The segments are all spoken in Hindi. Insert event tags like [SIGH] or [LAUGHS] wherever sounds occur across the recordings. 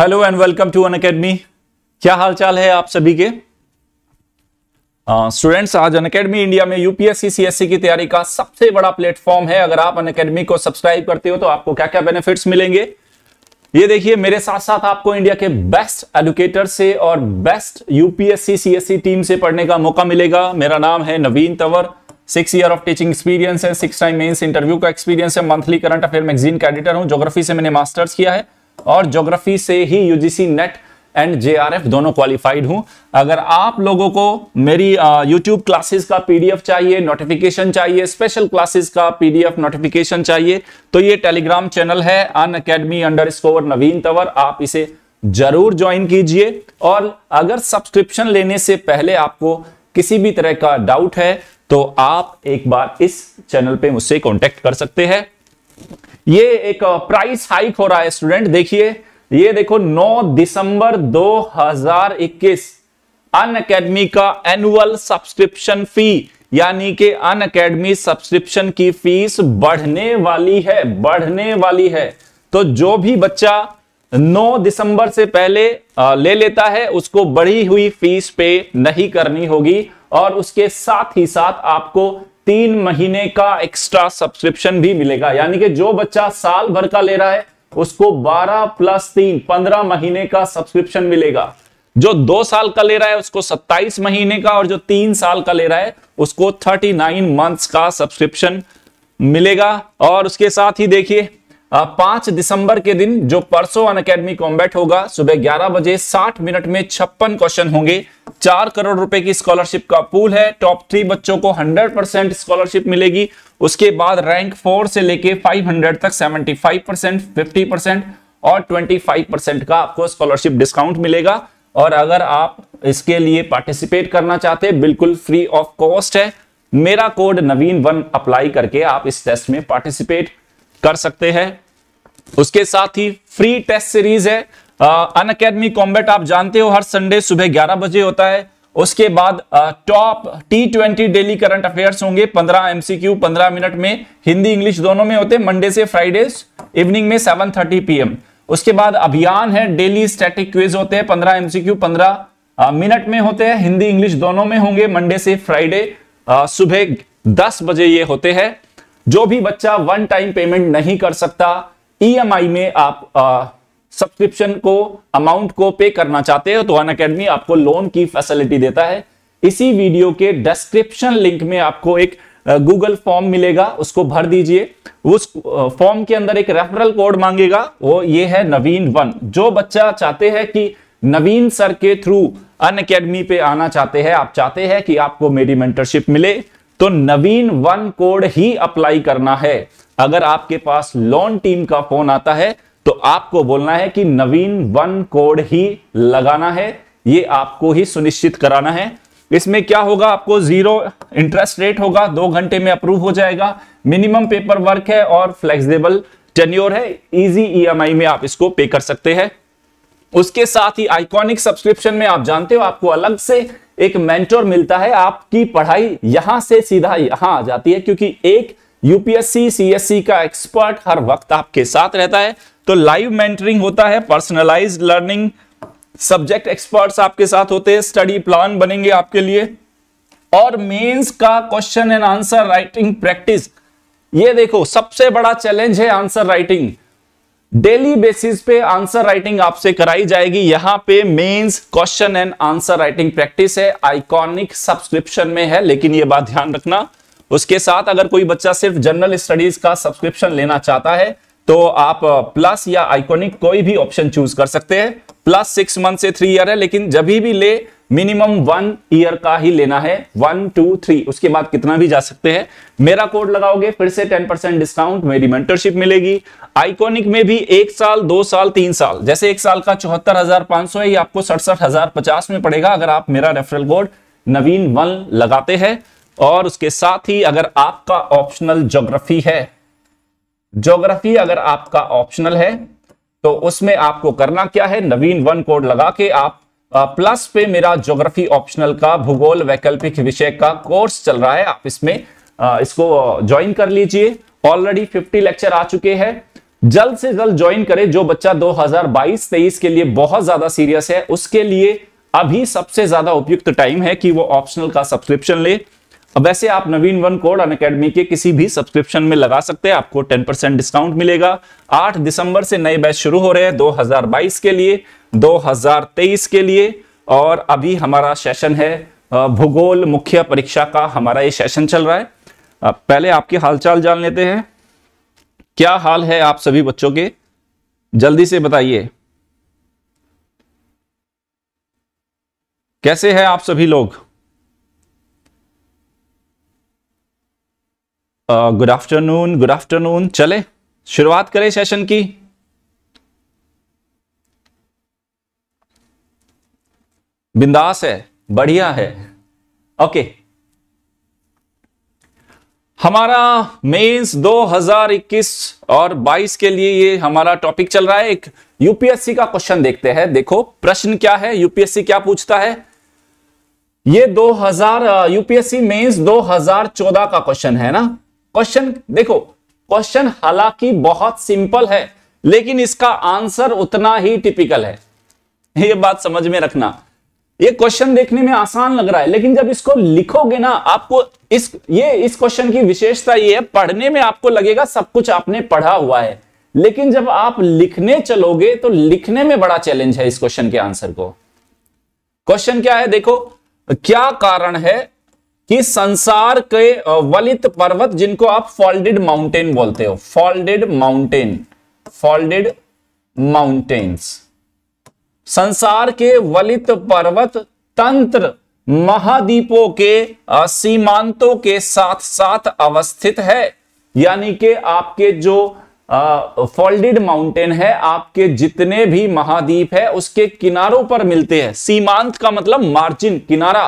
Hello and welcome to Unacademy क्या हाल चाल है आप सभी के स्टूडेंट्स uh, आज अन अकेडमी इंडिया में यूपीएससी सीएससी की तैयारी का सबसे बड़ा प्लेटफॉर्म है अगर आप अन अकेडमी को सब्सक्राइब करते हो तो आपको क्या क्या बेनिफिट्स मिलेंगे ये देखिए मेरे साथ साथ आपको इंडिया के बेस्ट एडुकेटर से और बेस्ट यूपीएससी सीएससी टीम से पढ़ने का मौका मिलेगा मेरा नाम है Naveen Tanwar six year of teaching experience है सिक्स टाइम मेन्स इंटरव्यू का एक्सपीरियंस है मंथली करंट अफेयर मैगजीन का एडिटर हूँ ज्योग्राफी से मैंने मास्टर्स किया है और ज्योग्राफी से ही यूजीसी नेट एंड जेआरएफ दोनों क्वालिफाइड हूं अगर आप लोगों को मेरी यूट्यूब क्लासेस का पीडीएफ चाहिए नोटिफिकेशन चाहिए स्पेशल क्लासेस का पीडीएफ नोटिफिकेशन चाहिए तो ये टेलीग्राम चैनल है Unacademy underscore Naveen Tanwar आप इसे जरूर ज्वाइन कीजिए और अगर सब्सक्रिप्शन लेने से पहले आपको किसी भी तरह का डाउट है तो आप एक बार इस चैनल पे मुझसे कांटेक्ट कर सकते हैं ये एक प्राइस हाइक हो रहा है स्टूडेंट देखिए ये देखो 9 दिसंबर 2021 अन अकेडमी का एनुअल सब्सक्रिप्शन फी यानी कि अन अकेडमी सब्सक्रिप्शन की फीस बढ़ने वाली है बढ़ने वाली है तो जो भी बच्चा 9 दिसंबर से पहले ले लेता है उसको बढ़ी हुई फीस पे नहीं करनी होगी और उसके साथ ही साथ आपको तीन महीने का एक्स्ट्रा सब्सक्रिप्शन भी मिलेगा यानी कि जो बच्चा साल भर का ले रहा है उसको 12 प्लस तीन पंद्रह महीने का सब्सक्रिप्शन मिलेगा जो दो साल का ले रहा है उसको 27 महीने का और जो तीन साल का ले रहा है उसको 39 मंथ्स का सब्सक्रिप्शन मिलेगा और उसके साथ ही देखिए पांच दिसंबर के दिन जो परसों अन अकेडमी कॉम्बैट होगा सुबह ग्यारह बजे साठ मिनट में छप्पन क्वेश्चन होंगे चार करोड़ रुपए की स्कॉलरशिप का पूल है टॉप थ्री बच्चों को हंड्रेड परसेंट स्कॉलरशिप मिलेगी उसके बाद रैंक फोर से लेके फाइव हंड्रेड तक seventy five percent fifty percent और ट्वेंटी फाइव परसेंट का आपको स्कॉलरशिप डिस्काउंट मिलेगा और अगर आप इसके लिए पार्टिसिपेट करना चाहते हैं बिल्कुल फ्री ऑफ कॉस्ट है मेरा कोड नवीन वन अप्लाई करके आप इस टेस्ट में पार्टिसिपेट कर सकते हैं उसके साथ ही फ्री टेस्ट सीरीज है अन अकेडमी कॉम्बेट आप जानते हो हर संडे सुबह 11 बजे होता है उसके बाद टॉप टी ट्वेंटी डेली करंट अफेयर्स होंगे 15 एमसीक्यू 15 मिनट में हिंदी इंग्लिश दोनों में होते हैं मंडे से फ्राइडे इवनिंग में 7:30 पीएम उसके बाद अभियान है डेली स्टैटिक क्विज होते हैं 15 एमसीक्यू 15 मिनट में होते हैं हिंदी इंग्लिश दोनों में होंगे मंडे से फ्राइडे सुबह दस बजे ये होते हैं जो भी बच्चा वन टाइम पेमेंट नहीं कर सकता ईएमआई e में आप सब्सक्रिप्शन को अमाउंट को पे करना चाहते हो तो अन अकेडमी आपको लोन की फैसिलिटी देता है इसी वीडियो के डिस्क्रिप्शन लिंक में आपको एक गूगल फॉर्म मिलेगा उसको भर दीजिए उस फॉर्म के अंदर एक रेफरल कोड मांगेगा वो ये है नवीन वन जो बच्चा चाहते हैं कि नवीन सर के थ्रू अन अकेडमी पे आना चाहते हैं आप चाहते हैं कि आपको मेरी मेंटरशिप मिले तो नवीन वन कोड ही अप्लाई करना है अगर आपके पास लोन टीम का फोन आता है तो आपको बोलना है कि नवीन वन कोड ही लगाना है ये आपको ही सुनिश्चित कराना है इसमें क्या होगा आपको जीरो इंटरेस्ट रेट होगा दो घंटे में अप्रूव हो जाएगा मिनिमम पेपर वर्क है और फ्लेक्सिबल टेन्योर है इजी ईएमआई में आप इसको पे कर सकते हैं उसके साथ ही आइकॉनिक सब्सक्रिप्शन में आप जानते हो आपको अलग से एक मेंटोर मिलता है आपकी पढ़ाई यहां से सीधा यहां आ जाती है क्योंकि एक यूपीएससी सीएससी का एक्सपर्ट हर वक्त आपके साथ रहता है तो लाइव मेंटरिंग होता है पर्सनलाइज्ड लर्निंग सब्जेक्ट एक्सपर्ट्स आपके साथ होते हैं स्टडी प्लान बनेंगे आपके लिए और मेंस का question and answer writing practice ये देखो सबसे बड़ा चैलेंज है आंसर राइटिंग डेली बेसिस पे आंसर राइटिंग आपसे कराई जाएगी यहां पे mains question and answer writing practice है आइकॉनिक सब्सक्रिप्शन में है लेकिन ये बात ध्यान रखना उसके साथ अगर कोई बच्चा सिर्फ जनरल स्टडीज का सब्सक्रिप्शन लेना चाहता है तो आप प्लस या आइकोनिक कोई भी ऑप्शन चूज कर सकते हैं प्लस सिक्स मंथ से थ्री ईयर है लेकिन जब भी ले मिनिमम वन ईयर का ही लेना है वन टू थ्री उसके बाद कितना भी जा सकते हैं मेरा कोड लगाओगे फिर से टेन परसेंट डिस्काउंट मेरी मेंटरशिप मिलेगी आइकॉनिक में भी एक साल दो साल तीन साल जैसे एक साल का चौहत्तर हजार पांच सौ है ये आपको सड़सठ हजार पचास में पड़ेगा अगर आप मेरा रेफरल कोड नवीन वन लगाते हैं और उसके साथ ही अगर आपका ऑप्शनल जोग्राफी है ज्योग्राफी अगर आपका ऑप्शनल है तो उसमें आपको करना क्या है नवीन वन कोड लगा के आप प्लस पे मेरा ज्योग्राफी ऑप्शनल का भूगोल वैकल्पिक विषय का कोर्स चल रहा है आप इसमें इसको ज्वाइन कर लीजिए ऑलरेडी 50 लेक्चर आ चुके हैं जल्द से जल्द ज्वाइन करें जो बच्चा 2022-23 के लिए बहुत ज्यादा सीरियस है उसके लिए अभी सबसे ज्यादा उपयुक्त टाइम है कि वो ऑप्शनल का सब्सक्रिप्शन ले अब वैसे आप Naveen one code Unacademy के किसी भी सब्सक्रिप्शन में लगा सकते हैं आपको 10% डिस्काउंट मिलेगा 8 दिसंबर से नए बैच शुरू हो रहे हैं 2022 के लिए 2023 के लिए और अभी हमारा सेशन है भूगोल मुख्य परीक्षा का हमारा ये सेशन चल रहा है पहले आपके हालचाल जान लेते हैं क्या हाल है आप सभी बच्चों के जल्दी से बताइए कैसे है आप सभी लोग गुड आफ्टरनून गुड आफ्टरनून चले शुरुआत करें सेशन की बिंदास है बढ़िया है ओके okay. हमारा मेंस 2021 और 22 के लिए ये हमारा टॉपिक चल रहा है एक यूपीएससी का क्वेश्चन देखते हैं देखो प्रश्न क्या है यूपीएससी क्या पूछता है ये 2000 यूपीएससी मेंस 2014 का क्वेश्चन है ना क्वेश्चन देखो क्वेश्चन हालांकि बहुत सिंपल है लेकिन इसका आंसर उतना ही टिपिकल है ये बात समझ में रखना ये क्वेश्चन देखने में आसान लग रहा है लेकिन जब इसको लिखोगे ना आपको इस ये इस क्वेश्चन की विशेषता ये है पढ़ने में आपको लगेगा सब कुछ आपने पढ़ा हुआ है लेकिन जब आप लिखने चलोगे तो लिखने में बड़ा चैलेंज है इस क्वेश्चन के आंसर को क्वेश्चन क्या है देखो क्या कारण है कि संसार के वलित पर्वत जिनको आप फॉल्डेड माउंटेन बोलते हो फॉल्डेड माउंटेन फॉल्डेड माउंटेन्स संसार के वलित पर्वत तंत्र महाद्वीपों के सीमांतों के साथ साथ अवस्थित है यानी कि आपके जो फोल्डेड माउंटेन है आपके जितने भी महाद्वीप है उसके किनारों पर मिलते हैं सीमांत का मतलब मार्जिन किनारा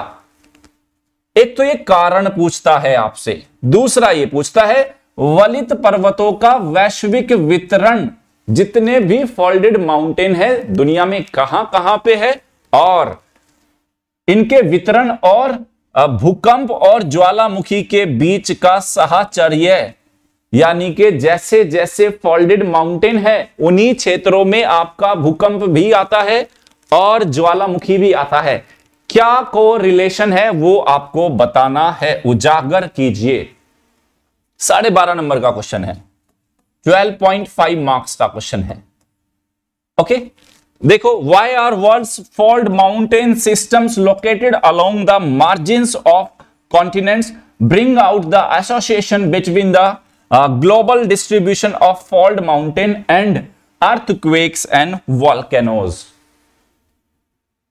एक तो ये कारण पूछता है आपसे दूसरा ये पूछता है वलित पर्वतों का वैश्विक वितरण जितने भी फोल्डेड माउंटेन है दुनिया में कहां कहां पे है और इनके वितरण और भूकंप और ज्वालामुखी के बीच का सहाचर्य यानी कि जैसे जैसे फोल्डेड माउंटेन है उन्हीं क्षेत्रों में आपका भूकंप भी आता है और ज्वालामुखी भी आता है क्या को रिलेशन है वो आपको बताना है उजागर कीजिए साढ़े बारह नंबर का क्वेश्चन है ट्वेल्व पॉइंट फाइव मार्क्स का क्वेश्चन है ओके देखो why are world fold mountain systems located along the margin of continents bring out the association between the global distribution of fold mountain and earthquakes and volcanoes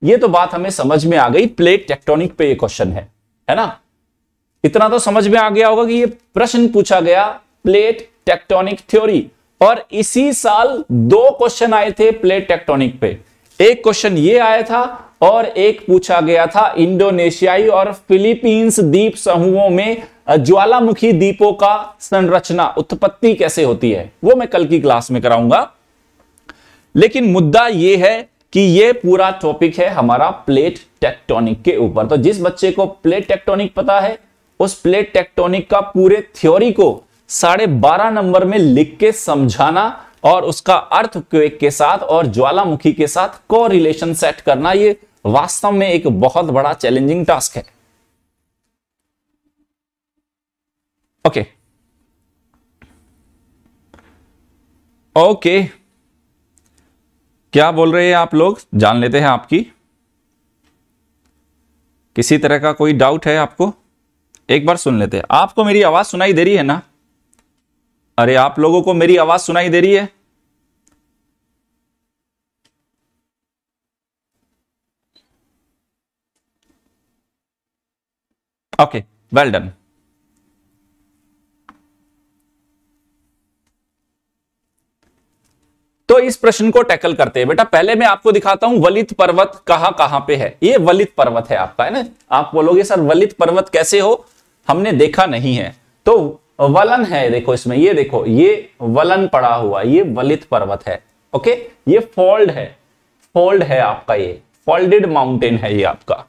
ये तो बात हमें समझ में आ गई प्लेट टेक्टोनिक पे ये क्वेश्चन है है ना इतना तो समझ में आ गया होगा कि ये प्रश्न पूछा गया प्लेट टेक्टोनिक थ्योरी और इसी साल दो क्वेश्चन आए थे प्लेट टेक्टोनिक पे एक क्वेश्चन ये आया था और एक पूछा गया था इंडोनेशियाई और फिलीपींस द्वीप समूहों में ज्वालामुखी द्वीपों का संरचना उत्पत्ति कैसे होती है वो मैं कल की क्लास में कराऊंगा लेकिन मुद्दा यह है कि ये पूरा टॉपिक है हमारा प्लेट टेक्टोनिक के ऊपर तो जिस बच्चे को प्लेट टेक्टोनिक पता है उस प्लेट टेक्टोनिक का पूरे थ्योरी को साढ़े बारह नंबर में लिख के समझाना और उसका अर्थ के साथ और ज्वालामुखी के साथ को रिलेशन सेट करना ये वास्तव में एक बहुत बड़ा चैलेंजिंग टास्क है ओके okay. Okay okay. क्या बोल रहे हैं आप लोग जान लेते हैं आपकी किसी तरह का कोई डाउट है आपको एक बार सुन लेते हैं आपको मेरी आवाज सुनाई दे रही है ना अरे आप लोगों को मेरी आवाज सुनाई दे रही है ओके वेल डन तो इस प्रश्न को टैकल करते हैं बेटा पहले मैं आपको दिखाता हूं वलित पर्वत कहां कहां पे है ये वलित पर्वत है आपका है ना आप बोलोगे सर वलित पर्वत कैसे हो हमने देखा नहीं है तो वलन है देखो इसमें ये देखो ये वलन पड़ा हुआ ये वलित पर्वत है ओके ये फोल्ड है फोल्ड है आपका ये फोल्डेड माउंटेन है ये आपका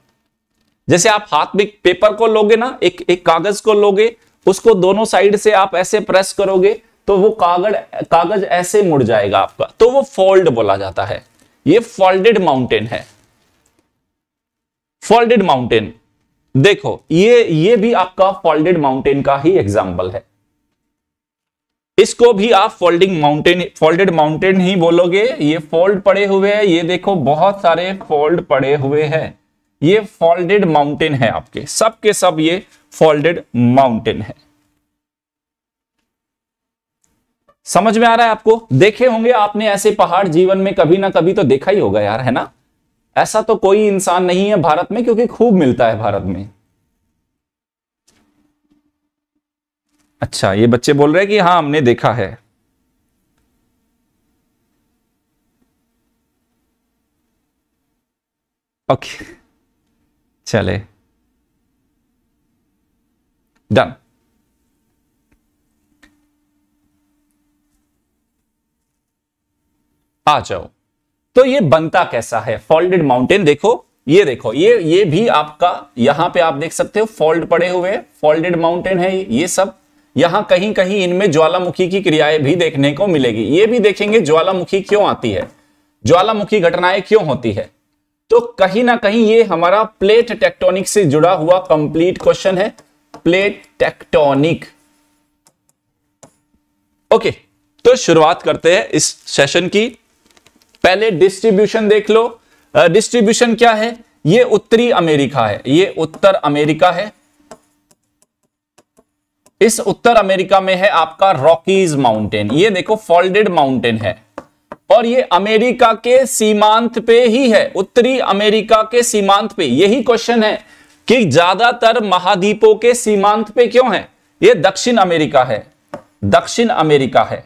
जैसे आप हाथ में पेपर को लोगे ना एक एक कागज को लोगे उसको दोनों साइड से आप ऐसे प्रेस करोगे तो वो कागज कागज ऐसे मुड़ जाएगा आपका तो वो फोल्ड बोला जाता है ये फोल्डेड माउंटेन है फोल्डेड माउंटेन देखो ये ये भी आपका फोल्डेड माउंटेन का ही एग्जाम्पल है इसको भी आप फोल्डिंग माउंटेन फोल्डेड माउंटेन ही बोलोगे ये फोल्ड पड़े हुए हैं ये देखो बहुत सारे फोल्ड पड़े हुए हैं ये फोल्डेड माउंटेन है आपके सबके सब ये फोल्डेड माउंटेन है समझ में आ रहा है आपको देखे होंगे आपने ऐसे पहाड़ जीवन में कभी ना कभी तो देखा ही होगा यार है ना ऐसा तो कोई इंसान नहीं है भारत में क्योंकि खूब मिलता है भारत में अच्छा ये बच्चे बोल रहे हैं कि हाँ हमने देखा है ओके चले डन आ जाओ तो ये बनता कैसा है फोल्डेड माउंटेन देखो ये देखो ये ये भी आपका यहां पे आप देख सकते हो फोल्ड पड़े हुए फोल्डेड माउंटेन है ये सब यहां कहीं कहीं इनमें ज्वालामुखी की क्रियाएं भी देखने को मिलेगी ये भी देखेंगे ज्वालामुखी क्यों आती है ज्वालामुखी घटनाएं क्यों होती है तो कहीं ना कहीं ये हमारा प्लेट टेक्टोनिक से जुड़ा हुआ कंप्लीट क्वेश्चन है प्लेट टेक्टोनिक ओके तो शुरुआत करते हैं इस सेशन की पहले डिस्ट्रीब्यूशन देख लो डिस्ट्रीब्यूशन क्या है ये उत्तरी अमेरिका है ये उत्तर अमेरिका है इस उत्तर अमेरिका में है आपका रॉकीज माउंटेन ये देखो फोल्डेड माउंटेन है और ये अमेरिका के सीमांत पे ही है उत्तरी अमेरिका के सीमांत पे यही क्वेश्चन है कि ज्यादातर महाद्वीपों के सीमांत पे क्यों है ये दक्षिण अमेरिका है दक्षिण अमेरिका है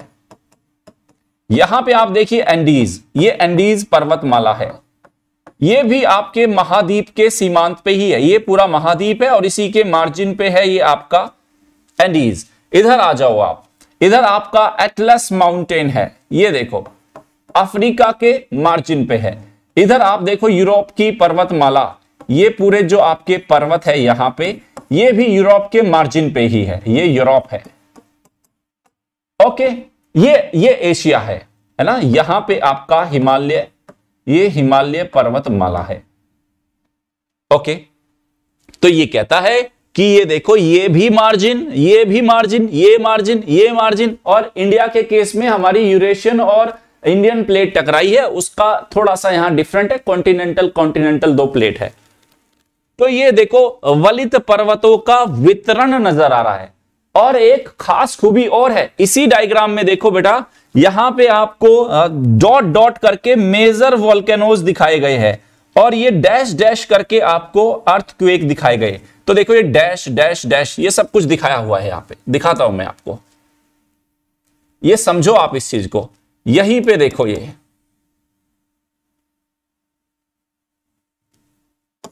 यहां पे आप देखिए एंडीज ये एंडीज पर्वतमाला है ये भी आपके महाद्वीप के सीमांत पे ही है ये पूरा महाद्वीप है और इसी के मार्जिन पे है ये आपका एंडीज इधर आ जाओ आप इधर आपका एटलस माउंटेन है ये देखो अफ्रीका के मार्जिन पे है इधर आप देखो यूरोप की पर्वतमाला ये पूरे जो आपके पर्वत है यहां पे ये भी यूरोप के मार्जिन पे ही है ये यूरोप है ओके ये ये एशिया है है ना यहां पे आपका हिमालय ये हिमालय पर्वत माला है ओके तो ये कहता है कि ये देखो ये भी मार्जिन ये भी मार्जिन ये मार्जिन ये मार्जिन और इंडिया के केस में हमारी यूरेशियन और इंडियन प्लेट टकराई है उसका थोड़ा सा यहां डिफरेंट है कॉन्टिनेंटल कॉन्टिनेंटल दो प्लेट है तो ये देखो वलित पर्वतों का वितरण नजर आ रहा है और एक खास खूबी और है इसी डायग्राम में देखो बेटा यहां पे आपको डॉट डॉट करके मेजर वॉल्केनोज दिखाए गए हैं और ये डैश डैश करके आपको अर्थ क्वेक दिखाए गए तो देखो ये डैश डैश डैश ये सब कुछ दिखाया हुआ है यहां पे दिखाता हूं मैं आपको ये समझो आप इस चीज को यहीं पे देखो ये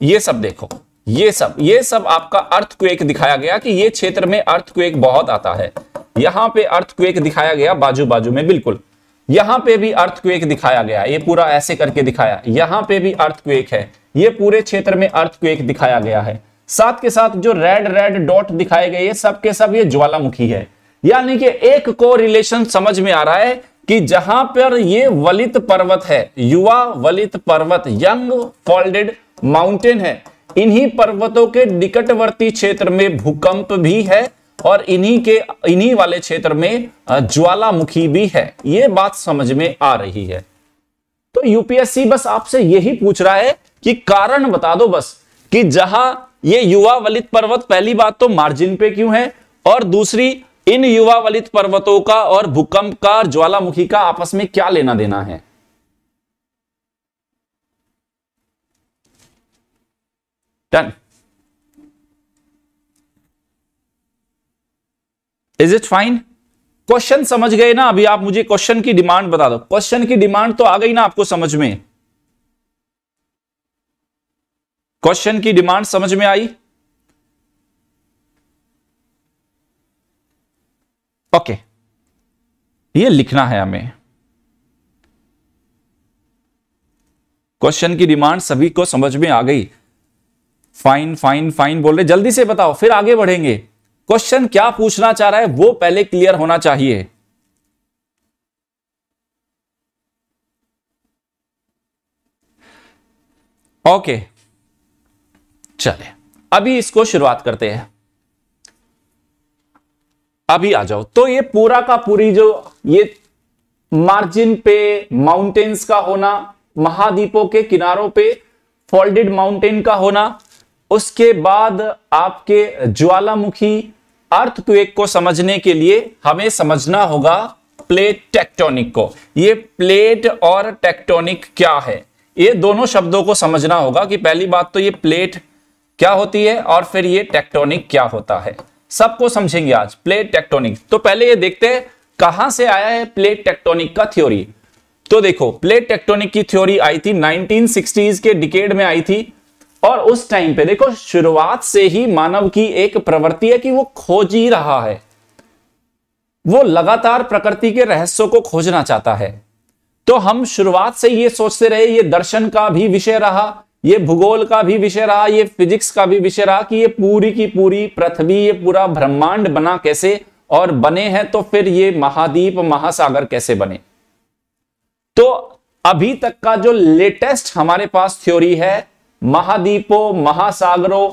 ये सब देखो ये सब ये सब आपका अर्थ क्वेक दिखाया गया कि ये क्षेत्र में अर्थ क्वेक बहुत आता है यहां पे अर्थ क्वेक दिखाया गया बाजू बाजू में बिल्कुल यहां पे भी अर्थ क्वेक दिखाया गया ये पूरा ऐसे करके दिखाया यहां पे भी अर्थ क्वेक है ये पूरे क्षेत्र में अर्थ क्वेक दिखाया गया है साथ के साथ जो रेड रेड डॉट दिखाए गए ये सब के सब ये ज्वालामुखी है यानी कि एक को रिलेशन समझ में आ रहा है कि जहां पर ये वलित पर्वत है युवा वलित पर्वत यंग फोल्डेड माउंटेन है इन्हीं पर्वतों के निकटवर्ती क्षेत्र में भूकंप भी है और इन्हीं के इन्हीं वाले क्षेत्र में ज्वालामुखी भी है ये बात समझ में आ रही है तो यूपीएससी बस आपसे यही पूछ रहा है कि कारण बता दो बस कि जहां ये युवा वलित पर्वत पहली बात तो मार्जिन पे क्यों है और दूसरी इन युवा वलित पर्वतों का और भूकंप का ज्वालामुखी का आपस में क्या लेना देना है Done. Is it fine question समझ गए ना अभी आप मुझे क्वेश्चन की डिमांड बता दो क्वेश्चन की डिमांड तो आ गई ना आपको समझ में क्वेश्चन की डिमांड समझ में आई ओके okay. ये लिखना है हमें क्वेश्चन की डिमांड सभी को समझ में आ गई फाइन फाइन फाइन बोल रहे जल्दी से बताओ फिर आगे बढ़ेंगे क्वेश्चन क्या पूछना चाह रहा है वो पहले क्लियर होना चाहिए ओके चले अभी इसको शुरुआत करते हैं अभी आ जाओ तो ये पूरा का पूरी जो ये मार्जिन पे माउंटेन्स का होना महाद्वीपों के किनारों पे फोल्डेड माउंटेन का होना उसके बाद आपके ज्वालामुखी अर्थक्वेक को समझने के लिए हमें समझना होगा प्लेट टेक्टोनिक को ये प्लेट और टेक्टोनिक क्या है ये दोनों शब्दों को समझना होगा कि पहली बात तो ये प्लेट क्या होती है और फिर ये टेक्टोनिक क्या होता है सबको समझेंगे आज प्लेट टेक्टोनिक तो पहले ये देखते हैं कहां से आया है प्लेट टेक्टोनिक का थ्योरी तो देखो प्लेट टेक्टोनिक की थ्योरी आई थी 1960s के डिकेड में आई थी और उस टाइम पे देखो शुरुआत से ही मानव की एक प्रवृत्ति है कि वो खोज ही रहा है वो लगातार प्रकृति के रहस्यों को खोजना चाहता है तो हम शुरुआत से ये सोचते रहे ये दर्शन का भी विषय रहा ये भूगोल का भी विषय रहा ये फिजिक्स का भी विषय रहा कि ये पूरी की पूरी पृथ्वी ये पूरा ब्रह्मांड बना कैसे और बने हैं तो फिर ये महाद्वीप महासागर कैसे बने तो अभी तक का जो लेटेस्ट हमारे पास थ्योरी है महाद्वीपों महासागरों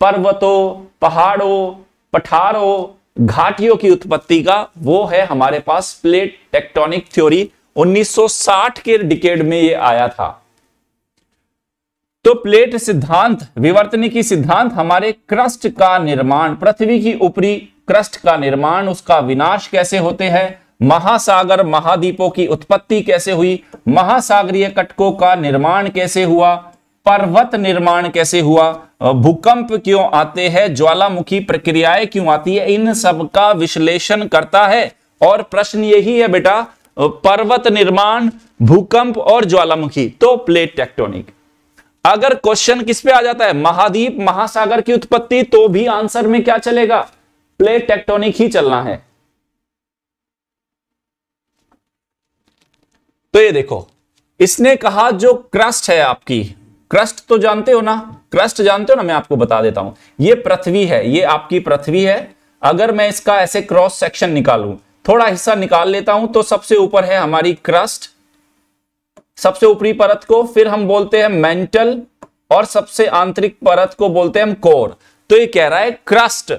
पर्वतों पहाड़ों पठारों घाटियों की उत्पत्ति का वो है हमारे पास प्लेट टेक्टोनिक थ्योरी 1960 के डिकेड में ये आया था तो प्लेट सिद्धांत विवर्तनी की सिद्धांत हमारे क्रस्ट का निर्माण पृथ्वी की ऊपरी क्रस्ट का निर्माण उसका विनाश कैसे होते हैं महासागर महाद्वीपों की उत्पत्ति कैसे हुई महासागरीय कटकों का निर्माण कैसे हुआ पर्वत निर्माण कैसे हुआ भूकंप क्यों आते हैं ज्वालामुखी प्रक्रियाएं क्यों आती है इन सब का विश्लेषण करता है और प्रश्न यही है बेटा पर्वत निर्माण भूकंप और ज्वालामुखी तो प्लेट टेक्टोनिक अगर क्वेश्चन किस पे आ जाता है महाद्वीप महासागर की उत्पत्ति तो भी आंसर में क्या चलेगा प्लेट टेक्टोनिक ही चलना है तो ये देखो इसने कहा जो क्रस्ट है आपकी क्रस्ट तो जानते हो ना क्रस्ट जानते हो ना मैं आपको बता देता हूं ये पृथ्वी है ये आपकी पृथ्वी है अगर मैं इसका ऐसे क्रॉस सेक्शन निकालू थोड़ा हिस्सा निकाल लेता हूं तो सबसे ऊपर है हमारी क्रस्ट सबसे ऊपरी परत को फिर हम बोलते हैं मेंटल और सबसे आंतरिक परत को बोलते हैं हम कोर तो ये कह रहा है क्रस्ट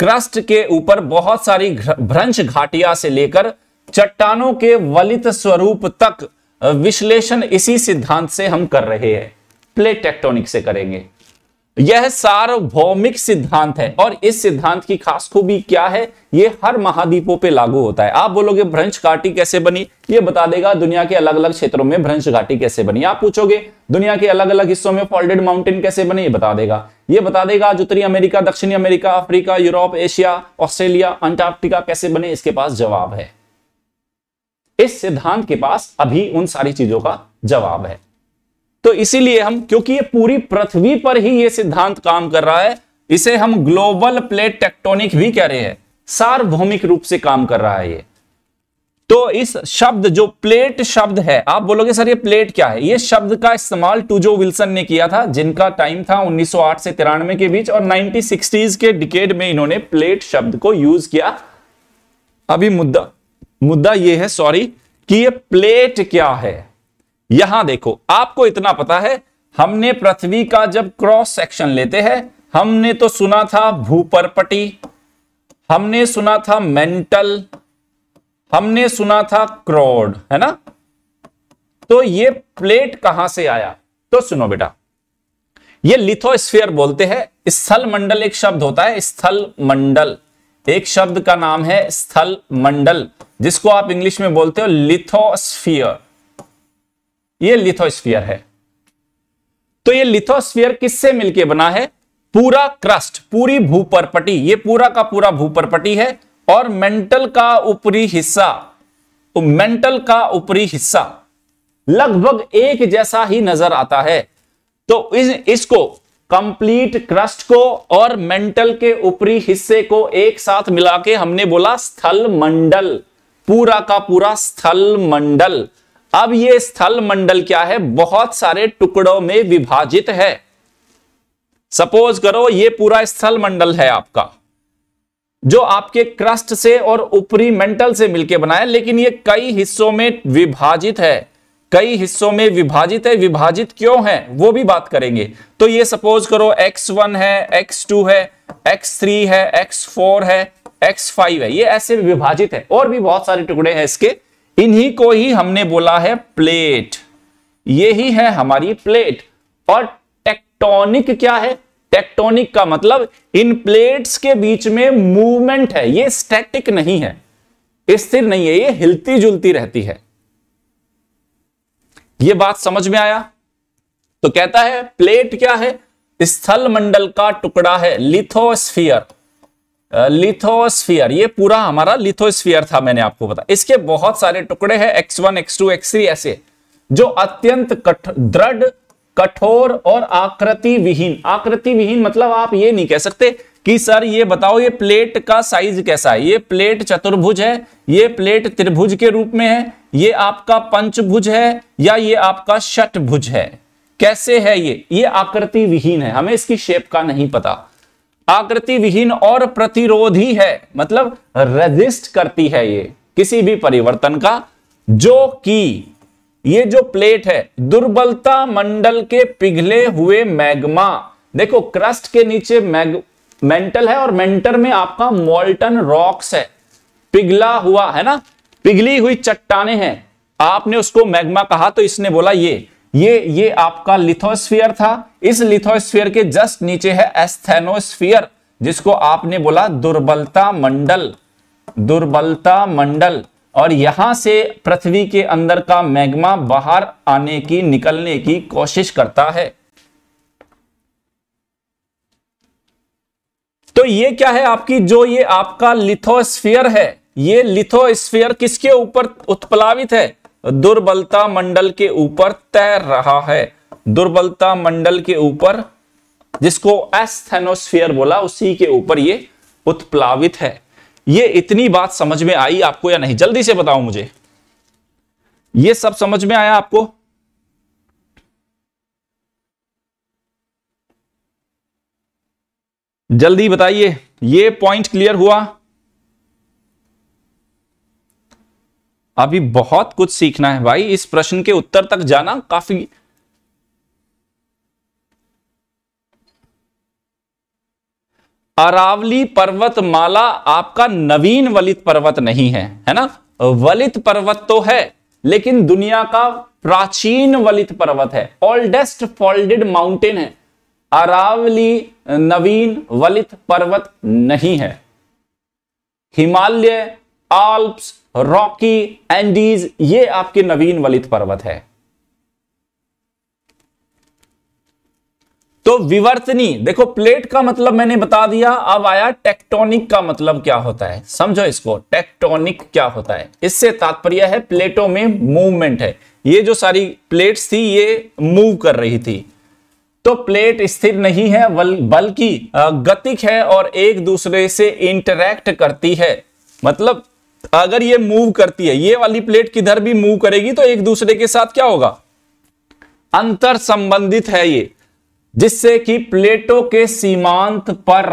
क्रस्ट के ऊपर बहुत सारी भ्रंश घाटिया से लेकर चट्टानों के वलित स्वरूप तक विश्लेषण इसी सिद्धांत से हम कर रहे हैं प्लेट टेक्टोनिक से करेंगे यह सार्वभौमिक सिद्धांत है और इस सिद्धांत की खास खूबी क्या है यह हर महाद्वीपों पे लागू होता है आप बोलोगे भ्रंश घाटी कैसे बनी यह बता देगा दुनिया के अलग अलग क्षेत्रों में भ्रंश घाटी कैसे बनी आप पूछोगे दुनिया के अलग अलग हिस्सों में फॉल्डेड माउंटेन कैसे बने ये बता देगा ये बता देगा उत्तरी अमेरिका दक्षिणी America Africa Europe Asia Australia Antarctica कैसे बने इसके पास जवाब है इस सिद्धांत के पास अभी उन सारी चीजों का जवाब है तो इसीलिए हम क्योंकि ये पूरी पृथ्वी पर ही ये सिद्धांत काम कर रहा है इसे हम ग्लोबल प्लेट टेक्टोनिक भी कह रहे हैं सार्वभौमिक रूप से काम कर रहा है ये तो इस शब्द जो प्लेट शब्द है आप बोलोगे सर ये प्लेट क्या है ये शब्द का इस्तेमाल टूजो विल्सन ने किया था जिनका टाइम था 1908 से तिरानवे के बीच और 1960s के डिकेड में इन्होंने प्लेट शब्द को यूज किया अभी मुद्दा मुद्दा ये है सॉरी कि ये प्लेट क्या है यहां देखो आपको इतना पता है हमने पृथ्वी का जब क्रॉस सेक्शन लेते हैं हमने तो सुना था भूपरपटी हमने सुना था मेंटल हमने सुना था क्रॉड है ना तो ये प्लेट कहां से आया तो सुनो बेटा ये लिथोस्फीयर बोलते हैं स्थल मंडल एक शब्द होता है स्थल मंडल एक शब्द का नाम है स्थल मंडल जिसको आप इंग्लिश में बोलते हो लिथोस्फीयर ये लिथोस्फियर है तो ये लिथोस्फियर किससे मिलके बना है पूरा क्रस्ट पूरी भूपरपटी ये पूरा का पूरा भूपरपटी है और मेंटल का ऊपरी हिस्सा मेंटल का ऊपरी हिस्सा लगभग एक जैसा ही नजर आता है तो इस इसको कंप्लीट क्रस्ट को और मेंटल के ऊपरी हिस्से को एक साथ मिला के हमने बोला स्थल मंडल पूरा का पूरा स्थल मंडल अब यह स्थल मंडल क्या है बहुत सारे टुकड़ों में विभाजित है सपोज करो ये पूरा स्थल मंडल है आपका जो आपके क्रस्ट से और ऊपरी मेंटल से मिलके बनाया है लेकिन ये कई हिस्सों में विभाजित है कई हिस्सों में विभाजित है विभाजित क्यों है वो भी बात करेंगे तो ये सपोज करो x1 है x2 है x3 है x4 है x5 है ये ऐसे विभाजित है और भी बहुत सारे टुकड़े हैं इसके इन्हीं को ही हमने बोला है प्लेट ये ही है हमारी प्लेट और टेक्टोनिक क्या है टेक्टोनिक का मतलब इन प्लेट्स के बीच में मूवमेंट है ये स्टैटिक नहीं है स्थिर नहीं है ये हिलती जुलती रहती है ये बात समझ में आया तो कहता है प्लेट क्या है स्थल मंडल का टुकड़ा है लिथोस्फियर लिथोस्फियर ये पूरा हमारा लिथोस्फियर था मैंने आपको बता इसके बहुत सारे टुकड़े हैं X one X two X three ऐसे जो अत्यंत कठ दृढ़ कठोर और आकृति विहीन आकृति विहीन मतलब आप ये नहीं कह सकते कि सर ये बताओ ये प्लेट का साइज कैसा है ये प्लेट चतुर्भुज है ये प्लेट त्रिभुज के रूप में है ये आपका पंचभुज है या ये आपका षटभुज है कैसे है ये ये आकृति विहीन है हमें इसकी शेप का नहीं पता आकृति विहीन और प्रतिरोधी है मतलब रेजिस्ट करती है ये किसी भी परिवर्तन का जो कि ये जो प्लेट है दुर्बलता मंडल के पिघले हुए मैग्मा देखो क्रस्ट के नीचे मैग मेंटल है और मेंटर में आपका मोल्टन रॉक्स है पिघला हुआ है ना पिघली हुई चट्टाने हैं आपने उसको मैग्मा कहा तो इसने बोला ये ये ये आपका लिथोस्फियर था इस लिथोस्फियर के जस्ट नीचे है एस्थेनोस्फियर जिसको आपने बोला दुर्बलता मंडल दुर्बलता मंडल और यहां से पृथ्वी के अंदर का मैग्मा बाहर आने की निकलने की कोशिश करता है तो ये क्या है आपकी जो ये आपका लिथोस्फियर है ये लिथोस्फियर किसके ऊपर उत्प्लावित है दुर्बलता मंडल के ऊपर तैर रहा है दुर्बलता मंडल के ऊपर जिसको एस्थेनोस्फियर बोला उसी के ऊपर ये उत्प्लावित है ये इतनी बात समझ में आई आपको या नहीं जल्दी से बताओ मुझे ये सब समझ में आया आपको जल्दी बताइए ये पॉइंट क्लियर हुआ अभी बहुत कुछ सीखना है भाई इस प्रश्न के उत्तर तक जाना काफी अरावली पर्वत माला आपका नवीन वलित पर्वत नहीं है है ना वलित पर्वत तो है लेकिन दुनिया का प्राचीन वलित पर्वत है ओल्डेस्ट फोल्डेड माउंटेन है अरावली नवीन वलित पर्वत नहीं है हिमालय आल्प्स रॉकी एंडीज ये आपके नवीन वलित पर्वत है तो विवर्तनी देखो प्लेट का मतलब मैंने बता दिया अब आया टेक्टोनिक का मतलब क्या होता है समझो इसको टेक्टोनिक क्या होता है इससे तात्पर्य है प्लेटों में मूवमेंट है ये जो सारी प्लेट्स थी ये मूव कर रही थी तो प्लेट स्थिर नहीं है बल्कि गतिक है और एक दूसरे से इंटरैक्ट करती है मतलब अगर ये मूव करती है ये वाली प्लेट किधर भी मूव करेगी तो एक दूसरे के साथ क्या होगा अंतर संबंधित है ये जिससे कि प्लेटों के सीमांत पर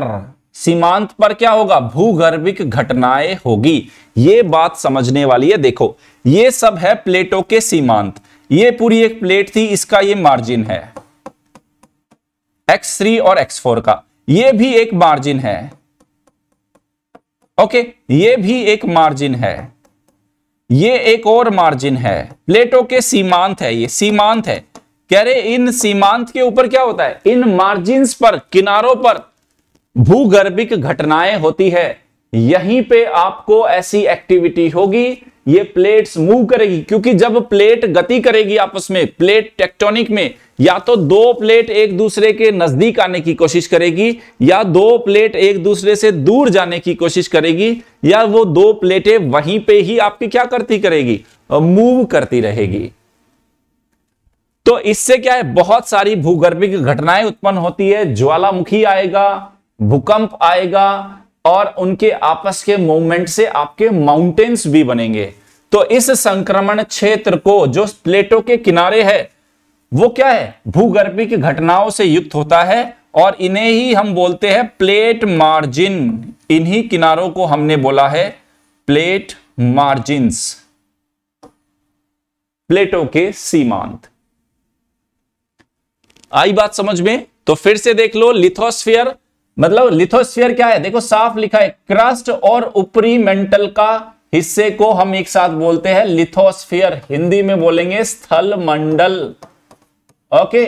सीमांत पर क्या होगा भूगर्भिक घटनाएं होगी ये बात समझने वाली है देखो ये सब है प्लेटों के सीमांत ये पूरी एक प्लेट थी इसका ये मार्जिन है x3 और x4 का ये भी एक मार्जिन है ओके ये भी एक मार्जिन है ये एक और मार्जिन है प्लेटो के सीमांत है ये सीमांत है कह रहे इन सीमांत के ऊपर क्या होता है इन मार्जिन पर किनारों पर भूगर्भिक घटनाएं होती है यहीं पे आपको ऐसी एक्टिविटी होगी ये प्लेट्स मूव करेगी क्योंकि जब प्लेट गति करेगी आपस में प्लेट टेक्टोनिक में या तो दो प्लेट एक दूसरे के नजदीक आने की कोशिश करेगी या दो प्लेट एक दूसरे से दूर जाने की कोशिश करेगी या वो दो प्लेटें वहीं पे ही आपकी क्या करती करेगी मूव करती रहेगी तो इससे क्या है बहुत सारी भूगर्भिक घटनाएं उत्पन्न होती है ज्वालामुखी आएगा भूकंप आएगा और उनके आपस के मूवमेंट से आपके माउंटेन्स भी बनेंगे तो इस संक्रमण क्षेत्र को जो प्लेटों के किनारे है वो क्या है भूगर्भी की घटनाओं से युक्त होता है और इन्हें ही हम बोलते हैं प्लेट मार्जिन इन्हीं किनारों को हमने बोला है प्लेट मार्जिन्स प्लेटों के सीमांत आई बात समझ में तो फिर से देख लो लिथोस्फियर मतलब लिथोस्फियर क्या है देखो साफ लिखा है क्रस्ट और ऊपरी मेंटल का हिस्से को हम एक साथ बोलते हैं लिथोस्फियर हिंदी में बोलेंगे स्थल मंडल ओके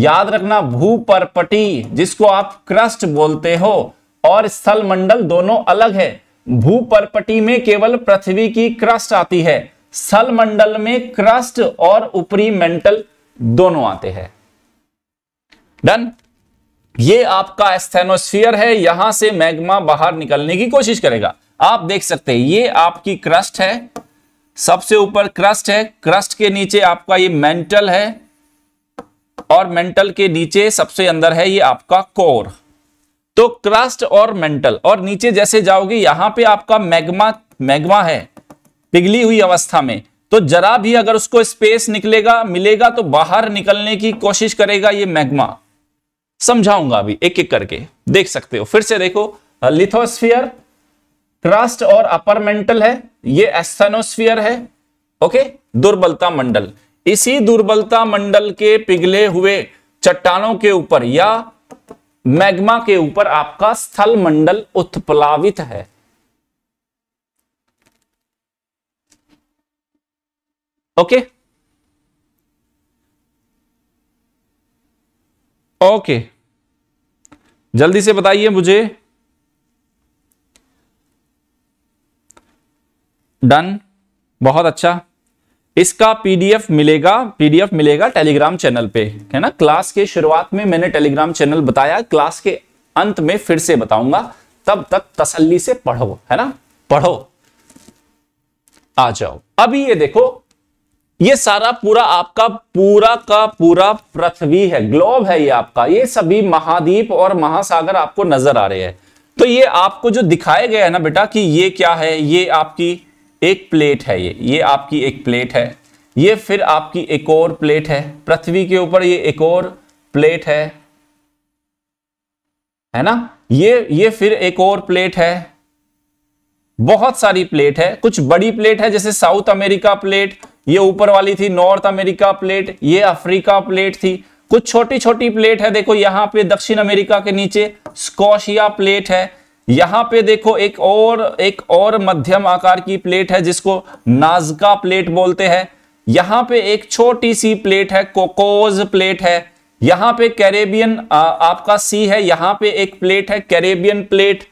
याद रखना भू परपटी जिसको आप क्रस्ट बोलते हो और स्थल मंडल दोनों अलग है भू परपटी में केवल पृथ्वी की क्रस्ट आती है स्थल मंडल में क्रस्ट और ऊपरी मेंटल दोनों आते हैं डन ये आपका एस्थेनोस्फियर है यहां से मैग्मा बाहर निकलने की कोशिश करेगा आप देख सकते हैं ये आपकी क्रस्ट है सबसे ऊपर क्रस्ट है क्रस्ट के नीचे आपका ये मेंटल है और मेंटल के नीचे सबसे अंदर है ये आपका कोर तो क्रस्ट और मेंटल और नीचे जैसे जाओगे यहां पे आपका मैग्मा मैग्मा है पिघली हुई अवस्था में तो जरा भी अगर उसको स्पेस निकलेगा मिलेगा तो बाहर निकलने की कोशिश करेगा ये मैग्मा समझाऊंगा अभी एक एक करके देख सकते हो फिर से देखो लिथोस्फियर क्रस्ट और अपर मेंटल है ये एस्थेनोस्फियर है ओके दुर्बलता मंडल इसी दुर्बलता मंडल के पिघले हुए चट्टानों के ऊपर या मैग्मा के ऊपर आपका स्थल मंडल उत्प्लावित है ओके ओके जल्दी से बताइए मुझे डन बहुत अच्छा इसका पीडीएफ मिलेगा पीडीएफ मिलेगा टेलीग्राम चैनल पे है ना क्लास के शुरुआत में मैंने टेलीग्राम चैनल बताया क्लास के अंत में फिर से बताऊंगा तब तक तसल्ली से पढ़ो है ना पढ़ो आ जाओ अभी ये देखो ये सारा पूरा आपका पूरा का पूरा पृथ्वी है ग्लोब है ये आपका ये सभी महाद्वीप और महासागर आपको नजर आ रहे हैं तो ये आपको जो दिखाया गया है ना बेटा कि ये क्या है ये आपकी एक प्लेट है ये ये आपकी एक प्लेट है ये फिर आपकी एक और प्लेट है पृथ्वी के ऊपर ये एक और प्लेट है है ना ये ये फिर एक और प्लेट है बहुत सारी प्लेट है कुछ बड़ी प्लेट है जैसे साउथ अमेरिका प्लेट ये ऊपर वाली थी नॉर्थ अमेरिका प्लेट ये अफ्रीका प्लेट थी कुछ छोटी छोटी प्लेट है देखो यहाँ पे दक्षिण अमेरिका के नीचे स्कॉशिया प्लेट है यहाँ पे देखो एक और एक और मध्यम आकार की प्लेट है जिसको नाजका प्लेट बोलते हैं यहाँ पे एक छोटी सी प्लेट है कोकोज प्लेट है यहाँ पे कैरेबियन आपका सी है यहाँ पे एक प्लेट है कैरेबियन प्लेट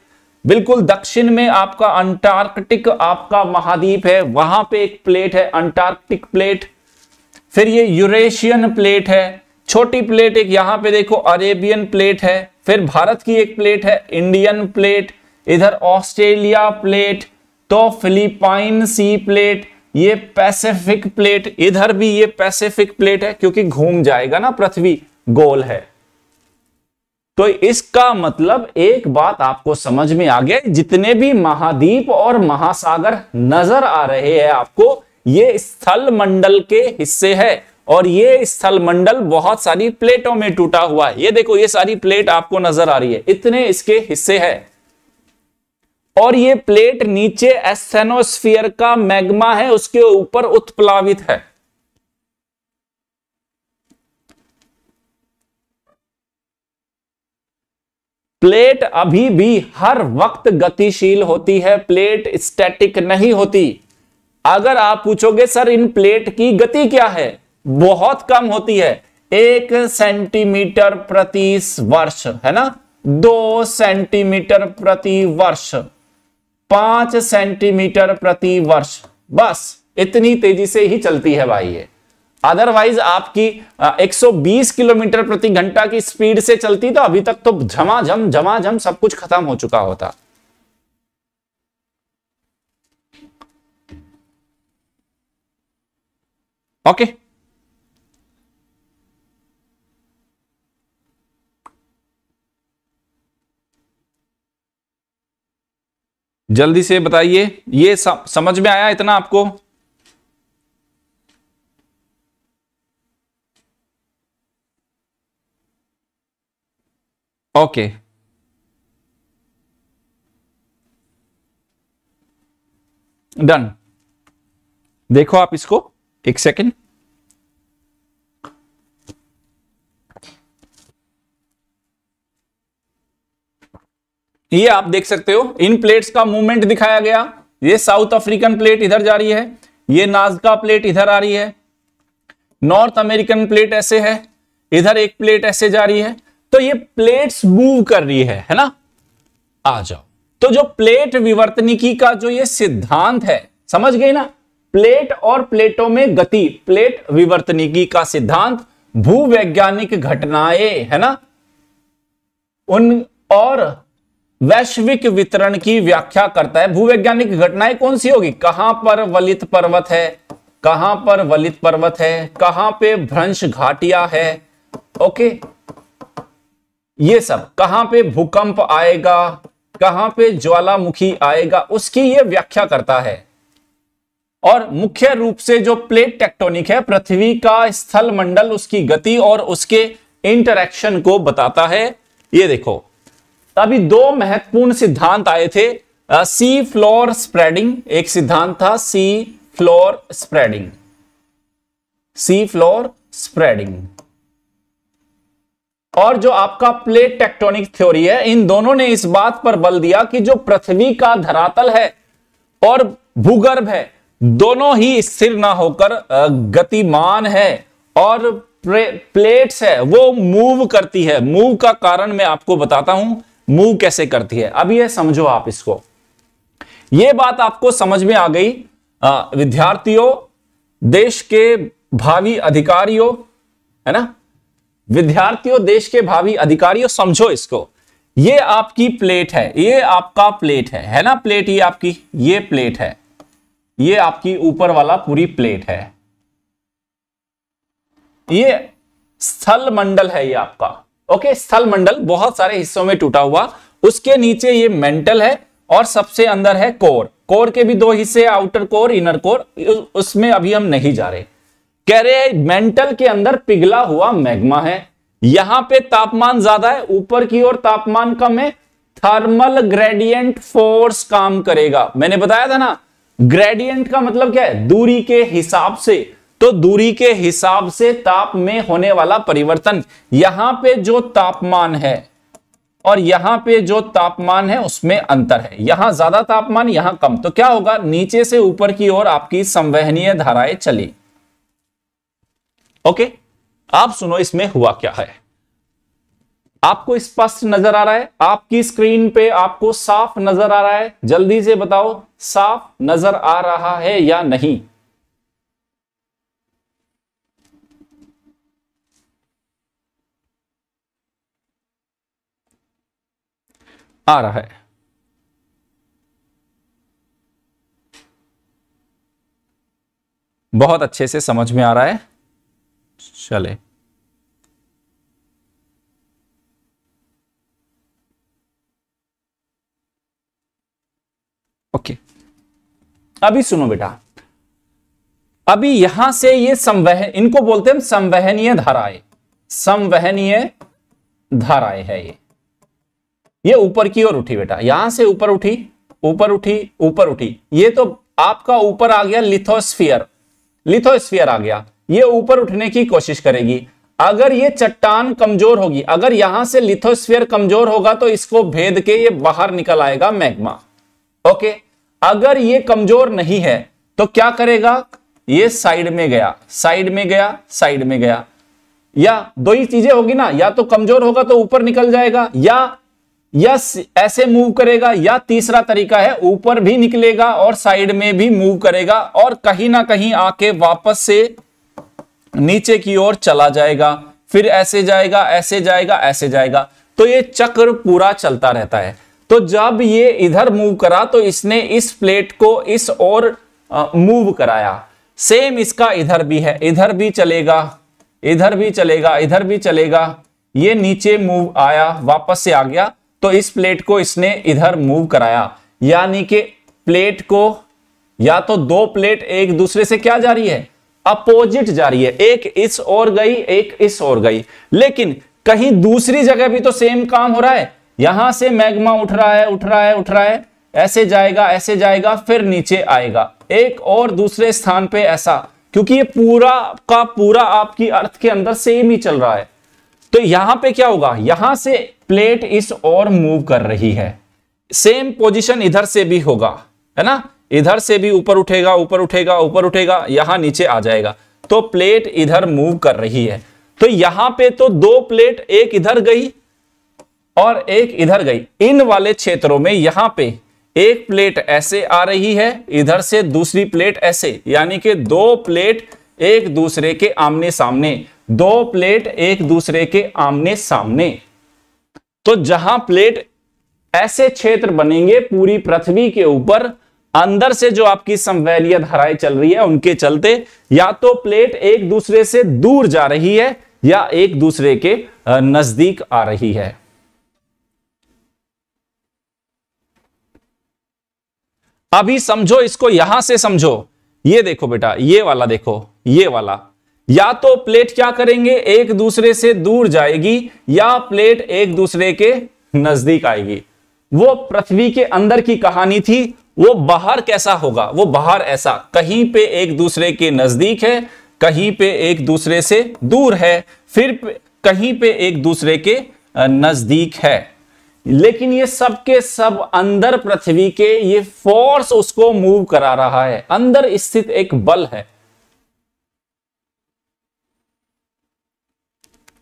बिल्कुल दक्षिण में आपका अंटार्कटिक आपका महाद्वीप है वहां पे एक प्लेट है अंटार्कटिक प्लेट फिर ये यूरेशियन प्लेट है छोटी प्लेट एक यहां पे देखो अरेबियन प्लेट है फिर भारत की एक प्लेट है इंडियन प्लेट इधर ऑस्ट्रेलिया प्लेट तो फिलीपाइन सी प्लेट ये पैसिफिक प्लेट इधर भी ये पैसिफिक प्लेट है क्योंकि घूम जाएगा ना पृथ्वी गोल है तो इसका मतलब एक बात आपको समझ में आ गया जितने भी महाद्वीप और महासागर नजर आ रहे हैं आपको ये स्थल मंडल के हिस्से है और ये स्थल मंडल बहुत सारी प्लेटों में टूटा हुआ है ये देखो ये सारी प्लेट आपको नजर आ रही है इतने इसके हिस्से है और ये प्लेट नीचे एस्थेनोस्फियर का मैग्मा है उसके ऊपर उत्प्लावित है प्लेट अभी भी हर वक्त गतिशील होती है प्लेट स्टैटिक नहीं होती अगर आप पूछोगे सर इन प्लेट की गति क्या है बहुत कम होती है एक सेंटीमीटर प्रति वर्ष है ना दो सेंटीमीटर प्रति वर्ष पांच सेंटीमीटर प्रति वर्ष बस इतनी तेजी से ही चलती है भाई ये अदरवाइज आपकी 120 किलोमीटर प्रति घंटा की स्पीड से चलती तो अभी तक तो झमाझम झमाझम सब कुछ खत्म हो चुका होता ओके okay. जल्दी से बताइए ये समझ में आया इतना आपको ओके डन देखो आप इसको एक सेकेंड ये आप देख सकते हो इन प्लेट्स का मूवमेंट दिखाया गया ये साउथ अफ्रीकन प्लेट इधर जा रही है ये नाजका प्लेट इधर आ रही है नॉर्थ अमेरिकन प्लेट ऐसे है इधर एक प्लेट ऐसे जा रही है तो ये प्लेट्स मूव कर रही है है ना आ जाओ तो जो प्लेट विवर्तनिकी का जो ये सिद्धांत है समझ गए ना प्लेट और प्लेटों में गति प्लेट विवर्तनिकी का सिद्धांत भूवैज्ञानिक घटनाएं है ना उन और वैश्विक वितरण की व्याख्या करता है भूवैज्ञानिक घटनाएं कौन सी होगी कहां पर वलित पर्वत है कहां पर वलित पर्वत है कहां पे भ्रंश घाटिया है ओके ये सब कहां पे भूकंप आएगा कहां पे ज्वालामुखी आएगा उसकी ये व्याख्या करता है और मुख्य रूप से जो प्लेट टेक्टोनिक है पृथ्वी का स्थल मंडल उसकी गति और उसके इंटरेक्शन को बताता है ये देखो अभी दो महत्वपूर्ण सिद्धांत आए थे सी फ्लोर स्प्रेडिंग एक सिद्धांत था sea floor spreading sea floor spreading और जो आपका प्लेट टेक्टोनिक थ्योरी है इन दोनों ने इस बात पर बल दिया कि जो पृथ्वी का धरातल है और भूगर्भ है दोनों ही स्थिर ना होकर गतिमान है और प्लेट्स है वो मूव करती है मूव का कारण मैं आपको बताता हूं मूव कैसे करती है अब ये समझो आप इसको ये बात आपको समझ में आ गई विद्यार्थियों देश के भावी अधिकारियों है ना विद्यार्थियों देश के भावी अधिकारियों समझो इसको ये आपकी प्लेट है ये आपका प्लेट है है ना प्लेट ये आपकी ये प्लेट है ये आपकी ऊपर वाला पूरी प्लेट है ये स्थल मंडल है ये आपका ओके स्थल मंडल बहुत सारे हिस्सों में टूटा हुआ उसके नीचे ये मेंटल है और सबसे अंदर है कोर कोर के भी दो हिस्से आउटर कोर इनर कोर उसमें अभी हम नहीं जा रहे कह रहे मेंटल के अंदर पिघला हुआ मैग्मा है यहां पे तापमान ज्यादा है ऊपर की ओर तापमान कम है थर्मल ग्रेडियंट फोर्स काम करेगा मैंने बताया था ना ग्रेडियंट का मतलब क्या है दूरी के हिसाब से तो दूरी के हिसाब से ताप में होने वाला परिवर्तन यहां पे जो तापमान है और यहां पे जो तापमान है उसमें अंतर है यहां ज्यादा तापमान यहां कम तो क्या होगा नीचे से ऊपर की ओर आपकी संवहनीय धाराएं चली ओके आप सुनो इसमें हुआ क्या है आपको स्पष्ट नजर आ रहा है आपकी स्क्रीन पे आपको साफ नजर आ रहा है जल्दी से बताओ साफ नजर आ रहा है या नहीं आ रहा है बहुत अच्छे से समझ में आ रहा है चले ओके अभी सुनो बेटा अभी यहां से ये संवहन इनको बोलते हैं संवहनीय धाराएं संवहनीय धाराएं है ये ये ऊपर की ओर उठी बेटा यहां से ऊपर उठी ऊपर उठी ऊपर उठी ये तो आपका ऊपर आ गया लिथोस्फियर लिथोस्फियर आ गया ये ऊपर उठने की कोशिश करेगी अगर ये चट्टान कमजोर होगी अगर यहां से लिथोस्फियर कमजोर होगा तो इसको भेद के ये बाहर निकल आएगा मैग्मा ओके अगर ये कमजोर नहीं है तो क्या करेगा ये साइड में गया साइड में गया साइड में गया या दो ही चीजें होगी ना या तो कमजोर होगा तो ऊपर निकल जाएगा या या ऐसे मूव करेगा या तीसरा तरीका है ऊपर भी निकलेगा और साइड में भी मूव करेगा और कहीं ना कहीं आके वापस से नीचे की ओर चला जाएगा फिर ऐसे जाएगा ऐसे जाएगा ऐसे जाएगा तो ये चक्र पूरा चलता रहता है तो जब ये इधर मूव करा तो इसने इस प्लेट को इस ओर मूव कराया सेम इसका इधर भी है इधर भी चलेगा इधर भी चलेगा इधर भी चलेगा ये नीचे मूव आया वापस से आ गया तो इस प्लेट को इसने इधर मूव कराया यानी कि प्लेट को या तो दो प्लेट एक दूसरे से क्या जा रही है अपोजिट जा रही है एक इस और गई एक इस और गई लेकिन कहीं दूसरी जगह भी तो सेम काम हो रहा है यहां से मैग्मा उठ रहा है उठ रहा है उठ रहा है ऐसे जाएगा ऐसे जाएगा फिर नीचे आएगा एक और दूसरे स्थान पे ऐसा क्योंकि ये पूरा का पूरा आपकी अर्थ के अंदर सेम ही चल रहा है तो यहां पे क्या होगा यहां से प्लेट इस और मूव कर रही है सेम पोजीशन इधर से भी होगा है ना इधर से भी ऊपर उठेगा ऊपर उठेगा ऊपर उठेगा यहां नीचे आ जाएगा तो प्लेट इधर मूव कर रही है तो यहां पे तो दो प्लेट एक इधर गई और एक इधर गई इन वाले क्षेत्रों में यहां पे एक प्लेट ऐसे आ रही है इधर से दूसरी प्लेट ऐसे यानी कि दो प्लेट एक दूसरे के आमने सामने दो प्लेट एक दूसरे के आमने सामने तो जहां प्लेट ऐसे क्षेत्र बनेंगे पूरी पृथ्वी के ऊपर अंदर से जो आपकी संवैलीय धाराएं चल रही है उनके चलते या तो प्लेट एक दूसरे से दूर जा रही है या एक दूसरे के नजदीक आ रही है अभी समझो इसको यहां से समझो ये देखो बेटा ये वाला देखो ये वाला या तो प्लेट क्या करेंगे एक दूसरे से दूर जाएगी या प्लेट एक दूसरे के नजदीक आएगी वो पृथ्वी के अंदर की कहानी थी वो बाहर कैसा होगा वो बाहर ऐसा कहीं पे एक दूसरे के नजदीक है कहीं पे एक दूसरे से दूर है फिर कहीं पे एक दूसरे के नजदीक है लेकिन ये सब के सब अंदर पृथ्वी के ये फोर्स उसको मूव करा रहा है अंदर स्थित एक बल है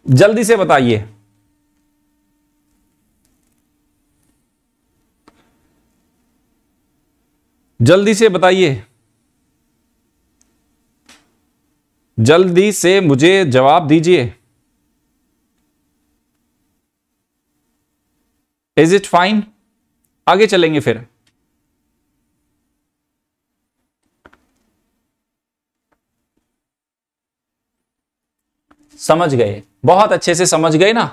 जल्दी से बताइए जल्दी से बताइए जल्दी से मुझे जवाब दीजिए इज इट फाइन आगे चलेंगे फिर समझ गए बहुत अच्छे से समझ गए ना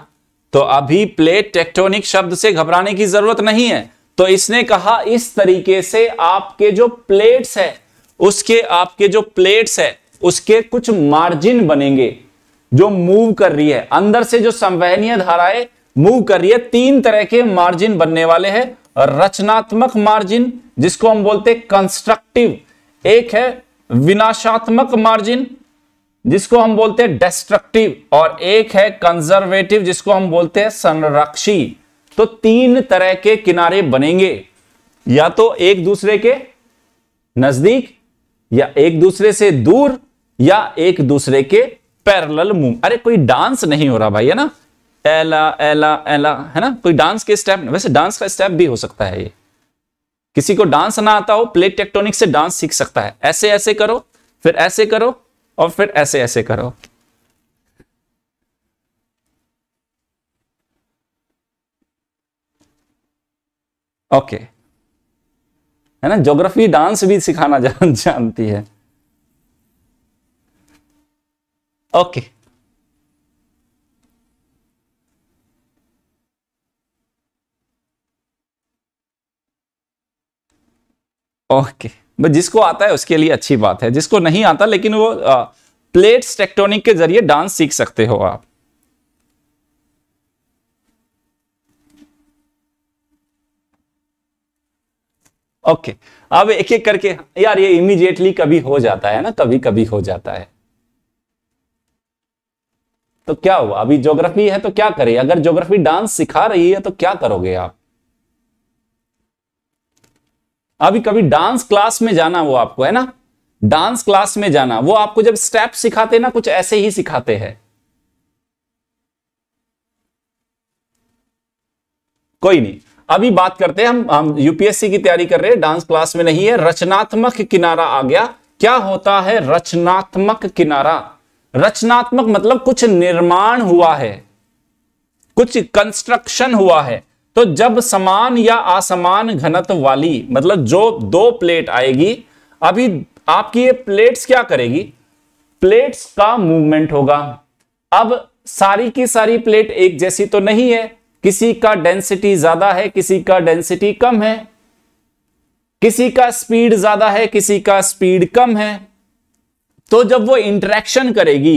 तो अभी प्लेट टेक्टोनिक शब्द से घबराने की जरूरत नहीं है तो इसने कहा इस तरीके से आपके जो प्लेट्स है उसके आपके जो प्लेट्स है उसके कुछ मार्जिन बनेंगे जो मूव कर रही है अंदर से जो संवहनीय धाराएं मूव कर रही है तीन तरह के मार्जिन बनने वाले हैं रचनात्मक मार्जिन जिसको हम बोलते हैं कंस्ट्रक्टिव एक है विनाशात्मक मार्जिन जिसको हम बोलते हैं डेस्ट्रक्टिव और एक है कंजर्वेटिव जिसको हम बोलते हैं संरक्षी तो तीन तरह के किनारे बनेंगे या तो एक दूसरे के नजदीक या एक दूसरे से दूर या एक दूसरे के पैरेलल मूव अरे कोई डांस नहीं हो रहा भाई है ना एला एला एला है ना कोई डांस के स्टेप वैसे डांस का स्टेप भी हो सकता है ये किसी को डांस ना आता हो प्लेट टेक्टोनिक से डांस सीख सकता है ऐसे ऐसे करो फिर ऐसे करो और फिर ऐसे ऐसे करो ओके है ना ज्योग्राफी डांस भी सिखाना [LAUGHS] जान, जानती है ओके ओके okay. बस जिसको आता है उसके लिए अच्छी बात है जिसको नहीं आता लेकिन वो आ, प्लेट्स टेक्टोनिक के जरिए डांस सीख सकते हो आप ओके अब एक एक करके यार ये इमीडिएटली कभी हो जाता है ना कभी कभी हो जाता है तो क्या हुआ अभी ज्योग्राफी है तो क्या करे अगर ज्योग्राफी डांस सिखा रही है तो क्या करोगे आप अभी कभी डांस क्लास में जाना वो आपको है ना डांस क्लास में जाना वो आपको जब स्टेप सिखाते ना कुछ ऐसे ही सिखाते हैं कोई नहीं अभी बात करते हैं हम हम यूपीएससी की तैयारी कर रहे हैं डांस क्लास में नहीं है रचनात्मक किनारा आ गया क्या होता है रचनात्मक किनारा रचनात्मक मतलब कुछ निर्माण हुआ है कुछ कंस्ट्रक्शन हुआ है तो जब समान या असमान घनत्व वाली मतलब जो दो प्लेट आएगी अभी आपकी ये प्लेट्स क्या करेगी प्लेट्स का मूवमेंट होगा अब सारी की सारी प्लेट एक जैसी तो नहीं है किसी का डेंसिटी ज्यादा है किसी का डेंसिटी कम है किसी का स्पीड ज्यादा है किसी का स्पीड कम है तो जब वो इंटरेक्शन करेगी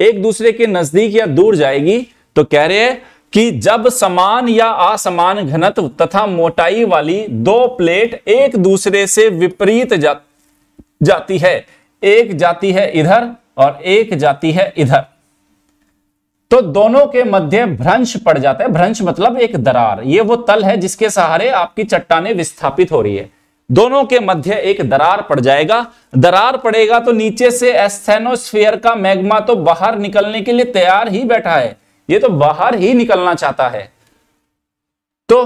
एक दूसरे के नजदीक या दूर जाएगी तो कह रहे हैं कि जब समान या असमान घनत्व तथा मोटाई वाली दो प्लेट एक दूसरे से विपरीत जा, जाती है एक जाती है इधर और एक जाती है इधर तो दोनों के मध्य भ्रंश पड़ जाता है भ्रंश मतलब एक दरार ये वो तल है जिसके सहारे आपकी चट्टाने विस्थापित हो रही है दोनों के मध्य एक दरार पड़ जाएगा दरार पड़ेगा तो नीचे से एस्थेनोस्फियर का मैग्मा तो बाहर निकलने के लिए तैयार ही बैठा है ये तो बाहर ही निकलना चाहता है तो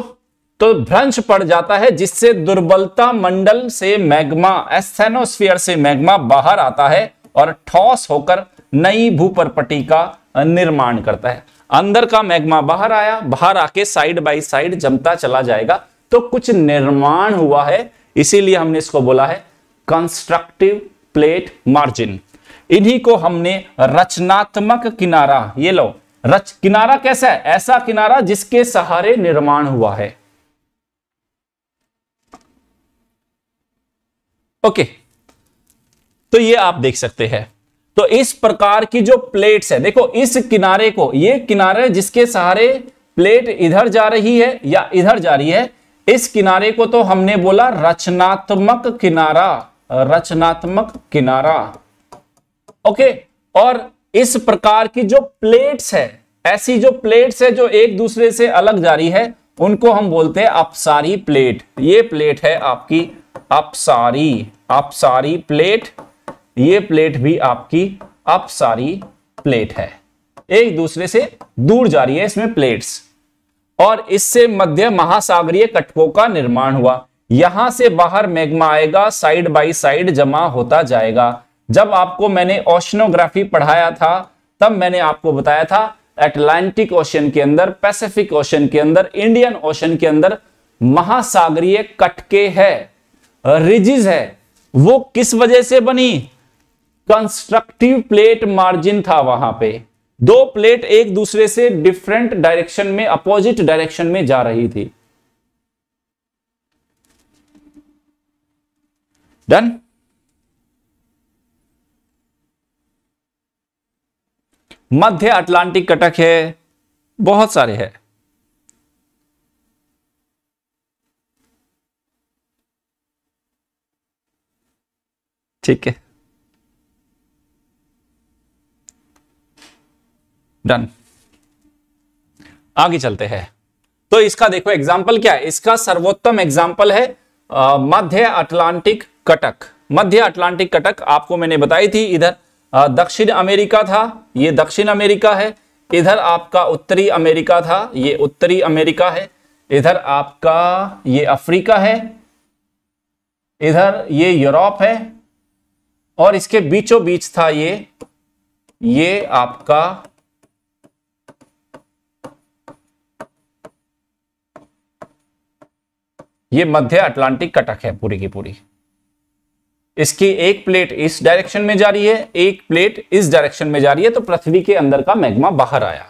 तो भ्रंश पड़ जाता है जिससे दुर्बलता मंडल से मैग्मा एस्थेनोस्फीयर से मैग्मा बाहर आता है और ठोस होकर नई भूपरपटी का निर्माण करता है अंदर का मैग्मा बाहर आया बाहर आके साइड बाय साइड जमता चला जाएगा तो कुछ निर्माण हुआ है इसीलिए हमने इसको बोला है कंस्ट्रक्टिव प्लेट मार्जिन इन्हीं को हमने रचनात्मक किनारा ये लो रच किनारा कैसा है ऐसा किनारा जिसके सहारे निर्माण हुआ है ओके तो ये आप देख सकते हैं तो इस प्रकार की जो प्लेट्स है देखो इस किनारे को ये किनारे जिसके सहारे प्लेट इधर जा रही है या इधर जा रही है इस किनारे को तो हमने बोला रचनात्मक किनारा रचनात्मक किनारा ओके और इस प्रकार की जो प्लेट्स है ऐसी जो प्लेट्स है जो एक दूसरे से अलग जा रही है उनको हम बोलते हैं अपसारी प्लेट ये प्लेट है आपकी अपसारी अपसारी प्लेट ये प्लेट भी आपकी अपसारी प्लेट है एक दूसरे से दूर जा रही है इसमें प्लेट्स और इससे मध्य महासागरीय कटकों का निर्माण हुआ यहां से बाहर मैग्मा आएगा साइड बाय साइड जमा होता जाएगा जब आपको मैंने ओशनोग्राफी पढ़ाया था तब मैंने आपको बताया था एटलांटिक ओशन के अंदर पैसिफिक ओशन के अंदर इंडियन ओशन के अंदर महासागरीय कटके है रिजिज है वो किस वजह से बनी कंस्ट्रक्टिव प्लेट मार्जिन था वहां पे दो प्लेट एक दूसरे से डिफरेंट डायरेक्शन में अपोजिट डायरेक्शन में जा रही थी डन मध्य अटलांटिक कटक है बहुत सारे है ठीक है डन आगे चलते हैं तो इसका देखो एग्जाम्पल क्या है इसका सर्वोत्तम एग्जाम्पल है मध्य अटलांटिक कटक मध्य अटलांटिक कटक आपको मैंने बताई थी इधर दक्षिण अमेरिका था ये दक्षिण अमेरिका है इधर आपका उत्तरी अमेरिका था ये उत्तरी अमेरिका है इधर आपका ये अफ्रीका है इधर ये यूरोप है और इसके बीचों बीच था ये ये आपका ये मध्य अटलांटिक कटक है पूरी की पूरी इसकी एक प्लेट इस डायरेक्शन में जा रही है एक प्लेट इस डायरेक्शन में जा रही है तो पृथ्वी के अंदर का मैग्मा बाहर आया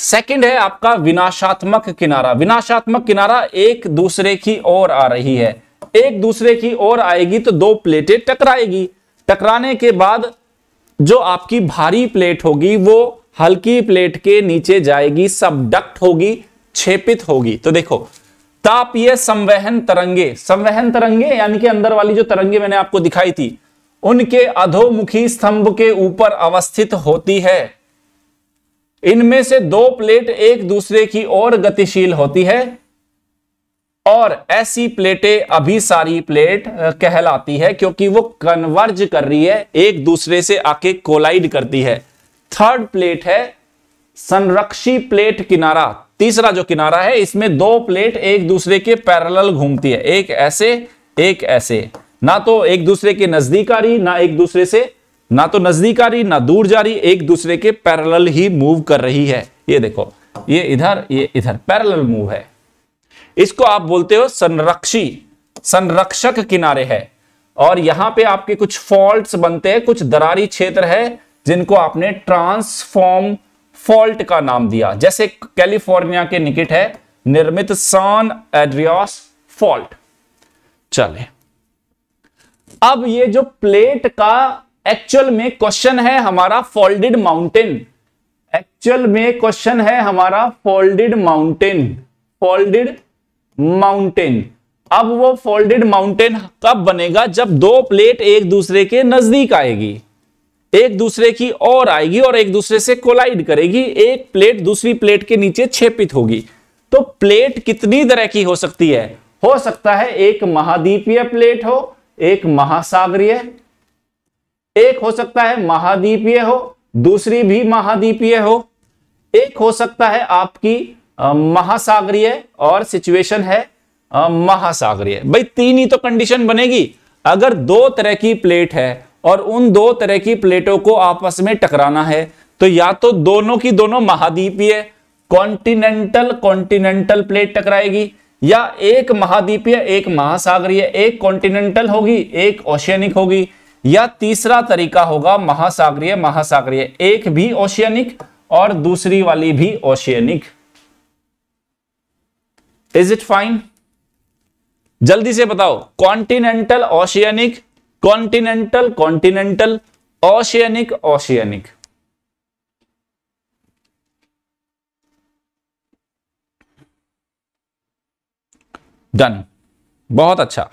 सेकंड है आपका विनाशात्मक किनारा विनाशात्मक किनारा एक दूसरे की ओर आ रही है एक दूसरे की ओर आएगी तो दो प्लेटें टकराएगी टकराने के बाद जो आपकी भारी प्लेट होगी वो हल्की प्लेट के नीचे जाएगी सबडक्ट होगी छेपित होगी तो देखो तापीय संवहन तरंगे संवहन तरंगे यानी कि अंदर वाली जो तरंगे मैंने आपको दिखाई थी उनके अधोमुखी स्तंभ के ऊपर अवस्थित होती है इनमें से दो प्लेट एक दूसरे की ओर गतिशील होती है और ऐसी प्लेटें अभी सारी प्लेट कहलाती है क्योंकि वो कन्वर्ज कर रही है एक दूसरे से आके कोलाइड करती है थर्ड प्लेट है संरक्षी प्लेट किनारा तीसरा जो किनारा है इसमें दो प्लेट एक दूसरे के पैरल घूमती है एक ऐसे एक ऐसे ना तो एक दूसरे के नजदीक आ रही ना एक दूसरे से ना तो नजदीक आ रही ना दूर जा रही एक दूसरे के पैरल ही मूव कर रही है ये देखो ये इधर ये इधर पैरल मूव है इसको आप बोलते हो संरक्षी संरक्षक किनारे है और यहां पे आपके कुछ फॉल्ट्स बनते हैं कुछ दरारी क्षेत्र है जिनको आपने ट्रांसफॉर्म फॉल्ट का नाम दिया जैसे कैलिफोर्निया के निकट है निर्मित सान एड्रियास फॉल्ट चले अब ये जो प्लेट का एक्चुअल में क्वेश्चन है हमारा फोल्डेड माउंटेन एक्चुअल में क्वेश्चन है हमारा फोल्डेड माउंटेन फोल्डेड माउंटेन अब वो फोल्डेड माउंटेन कब बनेगा जब दो प्लेट एक दूसरे के नजदीक आएगी एक दूसरे की और आएगी और एक दूसरे से कोलाइड करेगी एक प्लेट दूसरी प्लेट के नीचे छेपित होगी तो प्लेट कितनी तरह की हो सकती है हो सकता है एक महाद्वीपीय प्लेट हो एक महासागरीय एक हो सकता है महाद्वीपीय हो दूसरी भी महाद्वीपीय हो एक हो सकता है आपकी महासागरीय और सिचुएशन है महासागरीय भाई तीन ही तो कंडीशन बनेगी अगर दो तरह की प्लेट है और उन दो तरह की प्लेटों को आपस में टकराना है तो या तो दोनों की दोनों महाद्वीपीय कॉन्टिनेंटल कॉन्टिनेंटल प्लेट टकराएगी या एक महाद्वीपीय एक महासागरीय एक कॉन्टिनेंटल होगी एक ओशियनिक होगी या तीसरा तरीका होगा महासागरीय महासागरीय एक भी ओशियनिक और दूसरी वाली भी ओशियनिक इज इट फाइन जल्दी से बताओ continental oceanic continental continental oceanic oceanic done बहुत अच्छा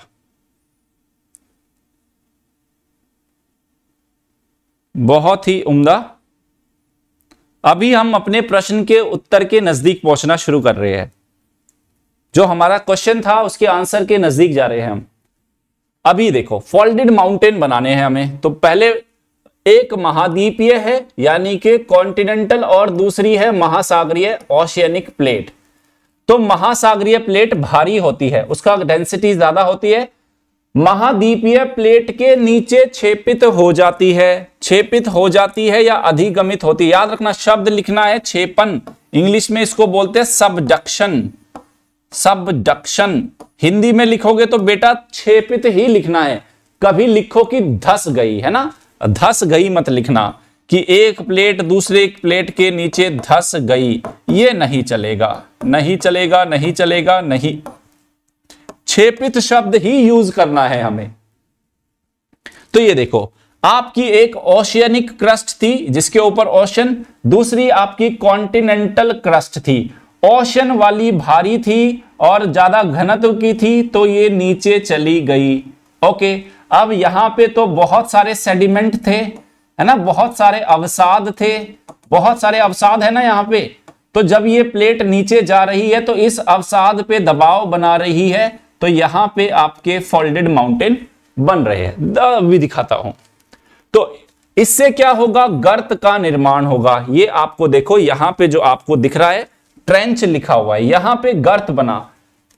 बहुत ही उम्दा अभी हम अपने प्रश्न के उत्तर के नजदीक पहुंचना शुरू कर रहे हैं जो हमारा क्वेश्चन था उसके आंसर के नजदीक जा रहे हैं हम अभी देखो फोल्डेड माउंटेन बनाने हैं हमें तो पहले एक महाद्वीपीय है यानी कि कॉन्टिनेंटल और दूसरी है महासागरीय ऑशियनिक प्लेट तो महासागरीय प्लेट भारी होती है उसका डेंसिटी ज्यादा होती है महाद्वीपीय प्लेट के नीचे छेपित हो जाती है छेपित हो जाती है या अधिगमित होती है याद रखना शब्द लिखना है छेपन इंग्लिश में इसको बोलते हैं सबडक्शन सबडक्शन हिंदी में लिखोगे तो बेटा छेपित ही लिखना है कभी लिखो कि धस गई है ना धस गई मत लिखना कि एक प्लेट दूसरे प्लेट के नीचे धस गई ये नहीं चलेगा नहीं चलेगा नहीं चलेगा नहीं छेपित शब्द ही यूज करना है हमें तो ये देखो आपकी एक ओशियनिक क्रस्ट थी जिसके ऊपर ओशन दूसरी आपकी कॉन्टिनेंटल क्रस्ट थी ओशन वाली भारी थी और ज़्यादा घनत्व की थी तो ये नीचे चली गई ओके अब यहां पे तो बहुत सारे सेडिमेंट थे है ना बहुत सारे अवसाद थे बहुत सारे अवसाद है ना यहाँ पे तो जब ये प्लेट नीचे जा रही है तो इस अवसाद पे दबाव बना रही है तो यहां पे आपके फोल्डेड माउंटेन बन रहे हैं भी दिखाता हूं तो इससे क्या होगा गर्त का निर्माण होगा ये आपको देखो यहां पे जो आपको दिख रहा है ट्रेंच लिखा हुआ है यहां पे गर्त बना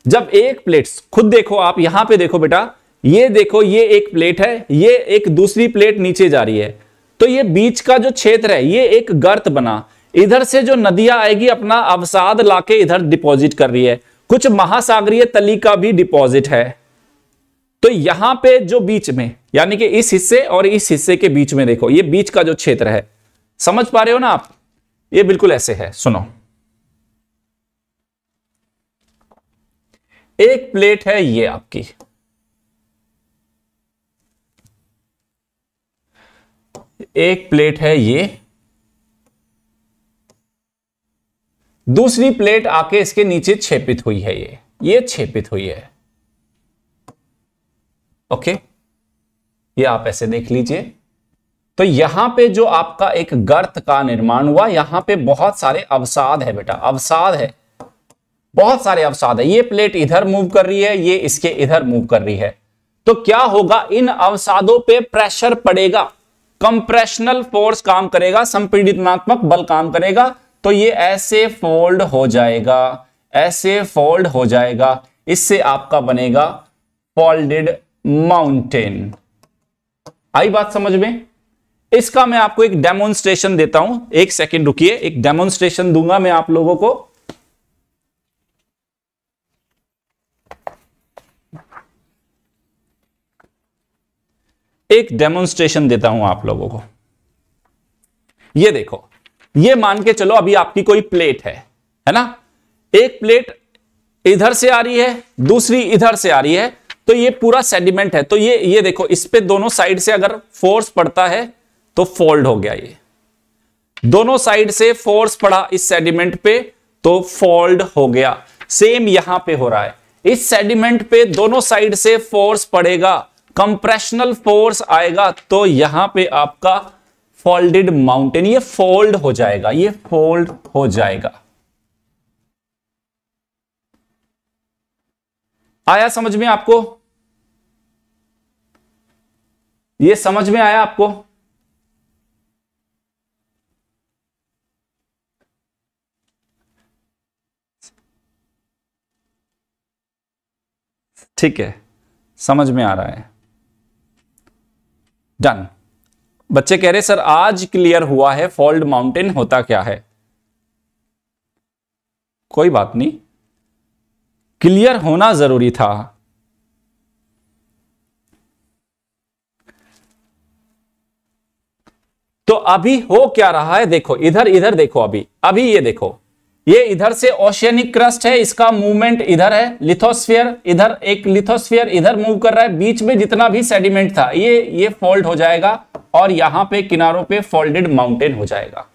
जब एक प्लेट खुद देखो आप यहां पे देखो बेटा ये देखो ये एक प्लेट है ये एक दूसरी प्लेट नीचे जा रही है तो ये बीच का जो क्षेत्र है ये एक गर्त बना इधर से जो नदियां आएगी अपना अवसाद लाके इधर डिपॉजिट कर रही है कुछ महासागरीय तली का भी डिपॉजिट है तो यहां पे जो बीच में यानी कि इस हिस्से और इस हिस्से के बीच में देखो ये बीच का जो क्षेत्र है समझ पा रहे हो ना आप ये बिल्कुल ऐसे है सुनो एक प्लेट है ये आपकी एक प्लेट है ये दूसरी प्लेट आके इसके नीचे छेपित हुई है ये ये छेपित हुई है ओके ये आप ऐसे देख लीजिए तो यहां पे जो आपका एक गर्त का निर्माण हुआ यहां पे बहुत सारे अवसाद है बेटा अवसाद है बहुत सारे अवसाद है ये प्लेट इधर मूव कर रही है ये इसके इधर मूव कर रही है तो क्या होगा इन अवसादों पे प्रेशर पड़ेगा कंप्रेशनल फोर्स काम करेगा संपीड़ितनात्मक बल काम करेगा तो ये ऐसे फोल्ड हो जाएगा ऐसे फोल्ड हो जाएगा इससे आपका बनेगा फोल्डेड माउंटेन आई बात समझ में इसका मैं आपको एक डेमोन्स्ट्रेशन देता हूं एक सेकेंड रुकिए एक डेमोन्स्ट्रेशन दूंगा मैं आप लोगों को एक डेमोन्स्ट्रेशन देता हूं आप लोगों को ये देखो ये मान के चलो अभी आपकी कोई प्लेट है है ना एक प्लेट इधर से आ रही है दूसरी इधर से आ रही है तो ये पूरा सेडिमेंट है तो ये ये देखो इस पे दोनों साइड से अगर फोर्स पड़ता है तो फोल्ड हो गया ये दोनों साइड से फोर्स पड़ा इस सेडिमेंट पे तो फोल्ड हो गया सेम यहां पे हो रहा है इस सेडिमेंट पे दोनों साइड से फोर्स पड़ेगा कंप्रेशनल फोर्स आएगा तो यहां पे आपका फोल्डेड माउंटेन ये फोल्ड हो जाएगा ये फोल्ड हो जाएगा आया समझ में आपको ये समझ में आया आपको ठीक है समझ में आ रहा है डन बच्चे कह रहे सर आज क्लियर हुआ है फॉल्ड माउंटेन होता क्या है कोई बात नहीं क्लियर होना जरूरी था तो अभी हो क्या रहा है देखो इधर इधर देखो अभी अभी ये देखो ये इधर से ओशियनिक क्रस्ट है इसका मूवमेंट इधर है लिथोस्फियर इधर एक लिथोस्फियर इधर मूव कर रहा है बीच में जितना भी सेडिमेंट था ये ये फोल्ड हो जाएगा और यहां पे किनारों पे फोल्डेड माउंटेन हो जाएगा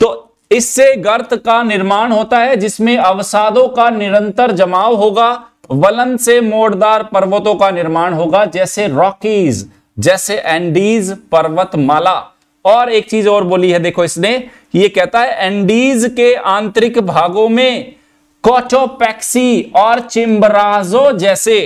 तो इससे गर्त का निर्माण होता है जिसमें अवसादों का निरंतर जमाव होगा वलन से मोड़दार पर्वतों का निर्माण होगा जैसे रॉकीज जैसे एंडीज पर्वतमाला और एक चीज और बोली है देखो इसने ये कहता है एंडीज के आंतरिक भागों में कोटोपैक्सी और चिम्बराजो जैसे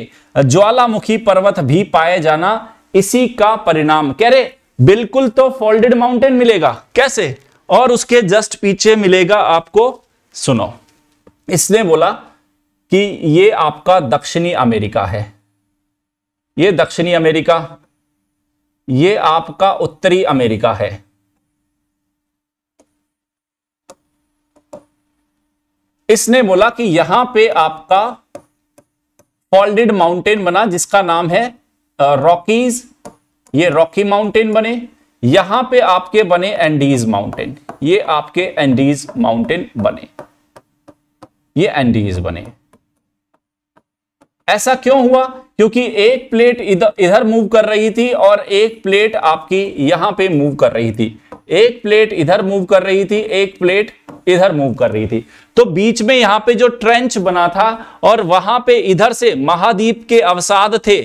ज्वालामुखी पर्वत भी पाए जाना इसी का परिणाम कह रहे बिल्कुल तो फोल्डेड माउंटेन मिलेगा कैसे और उसके जस्ट पीछे मिलेगा आपको सुनो इसने बोला कि ये आपका दक्षिणी अमेरिका है ये दक्षिणी अमेरिका ये आपका उत्तरी अमेरिका है इसने बोला कि यहां पे आपका फॉल्डेड माउंटेन बना जिसका नाम है रॉकीज ये रॉकी माउंटेन बने यहां पे आपके बने एंडीज माउंटेन ये आपके एंडीज माउंटेन बने ये एंडीज बने ऐसा क्यों हुआ क्योंकि एक प्लेट इधर इधर मूव कर रही थी और एक प्लेट आपकी यहां पे मूव कर रही थी एक प्लेट इधर मूव कर रही थी एक प्लेट इधर मूव कर रही थी तो बीच में यहां पे जो ट्रेंच बना था और वहां पे इधर से महाद्वीप के अवसाद थे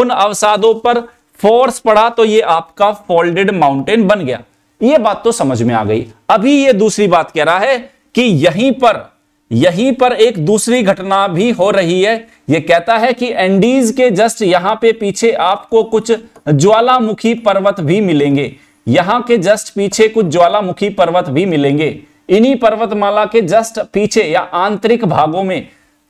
उन अवसादों पर फोर्स पड़ा तो ये आपका फोल्डेड माउंटेन बन गया ये बात तो समझ में आ गई अभी ये दूसरी बात कह रहा है कि यहीं पर यहीं पर एक दूसरी घटना भी हो रही है यह कहता है कि एंडीज के जस्ट यहां पे पीछे आपको कुछ ज्वालामुखी पर्वत भी मिलेंगे यहां के जस्ट पीछे कुछ ज्वालामुखी पर्वत भी मिलेंगे इन्हीं पर्वतमाला के जस्ट पीछे या आंतरिक भागों में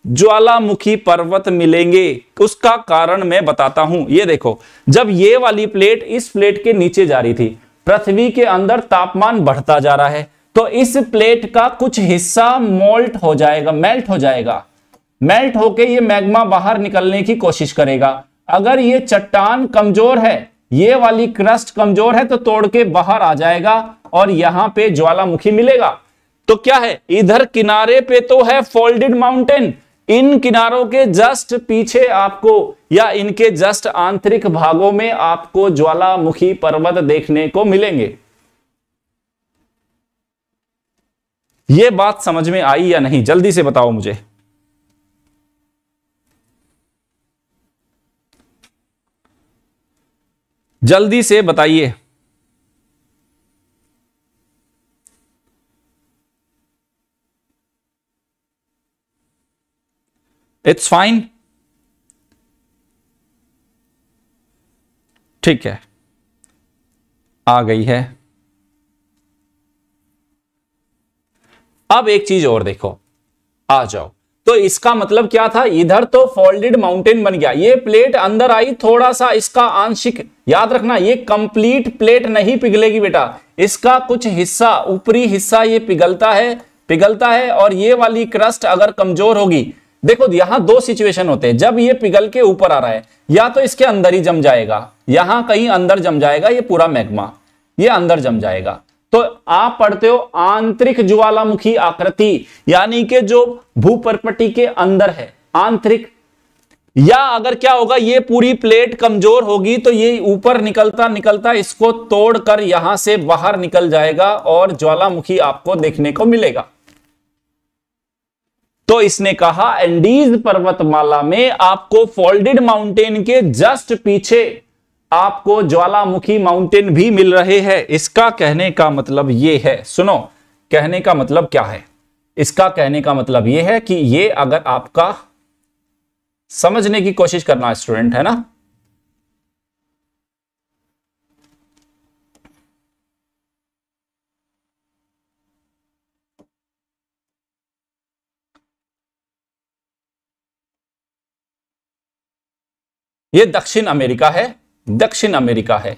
ज्वालामुखी पर्वत मिलेंगे उसका कारण मैं बताता हूं ये देखो जब ये वाली प्लेट इस प्लेट के नीचे जा रही थी पृथ्वी के अंदर तापमान बढ़ता जा रहा है तो इस प्लेट का कुछ हिस्सा मोल्ट हो जाएगा मेल्ट हो जाएगा मेल्ट होके ये मैग्मा बाहर निकलने की कोशिश करेगा अगर ये चट्टान कमजोर है ये वाली क्रस्ट कमजोर है तो तोड़ के बाहर आ जाएगा और यहां पे ज्वालामुखी मिलेगा तो क्या है इधर किनारे पे तो है फोल्डेड माउंटेन इन किनारों के जस्ट पीछे आपको या इनके जस्ट आंतरिक भागों में आपको ज्वालामुखी पर्वत देखने को मिलेंगे यह बात समझ में आई या नहीं जल्दी से बताओ मुझे जल्दी से बताइए इट्स फाइन ठीक है आ गई है अब एक चीज और देखो आ जाओ तो इसका मतलब क्या था इधर तो फोल्डेड माउंटेन बन गया ये प्लेट अंदर आई थोड़ा सा इसका आंशिक याद रखना ये कंप्लीट प्लेट नहीं पिघलेगी बेटा इसका कुछ हिस्सा ऊपरी हिस्सा ये पिघलता है पिघलता है और ये वाली क्रस्ट अगर कमजोर होगी देखो यहां दो सिचुएशन होते हैं जब ये पिघल के ऊपर आ रहा है या तो इसके अंदर ही जम जाएगा यहां कहीं अंदर जम जाएगा ये पूरा मैग्मा ये अंदर जम जाएगा तो आप पढ़ते हो आंतरिक ज्वालामुखी आकृति यानी कि जो भूपरपटी के अंदर है आंतरिक या अगर क्या होगा ये पूरी प्लेट कमजोर होगी तो ये ऊपर निकलता निकलता इसको तोड़कर यहां से बाहर निकल जाएगा और ज्वालामुखी आपको देखने को मिलेगा तो इसने कहा एंडीज पर्वतमाला में आपको फोल्डेड माउंटेन के जस्ट पीछे आपको ज्वालामुखी माउंटेन भी मिल रहे हैं इसका कहने का मतलब ये है सुनो कहने का मतलब क्या है इसका कहने का मतलब ये है कि ये अगर आपका समझने की कोशिश करना स्टूडेंट है ना ये दक्षिण अमेरिका है दक्षिण अमेरिका है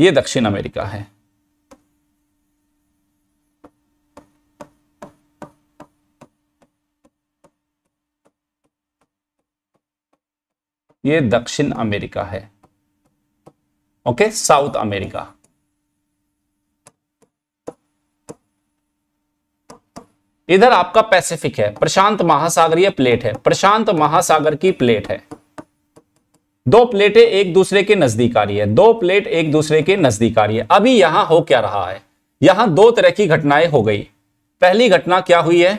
ये दक्षिण अमेरिका है ये दक्षिण अमेरिका है ओके साउथ अमेरिका इधर आपका पैसिफिक है प्रशांत महासागरीय प्लेट है प्रशांत महासागर की प्लेट है दो प्लेटें एक दूसरे के नजदीक आ रही है दो प्लेट एक दूसरे के नजदीक आ रही है अभी यहां हो क्या रहा है यहां दो तरह की घटनाएं हो गई पहली घटना क्या हुई है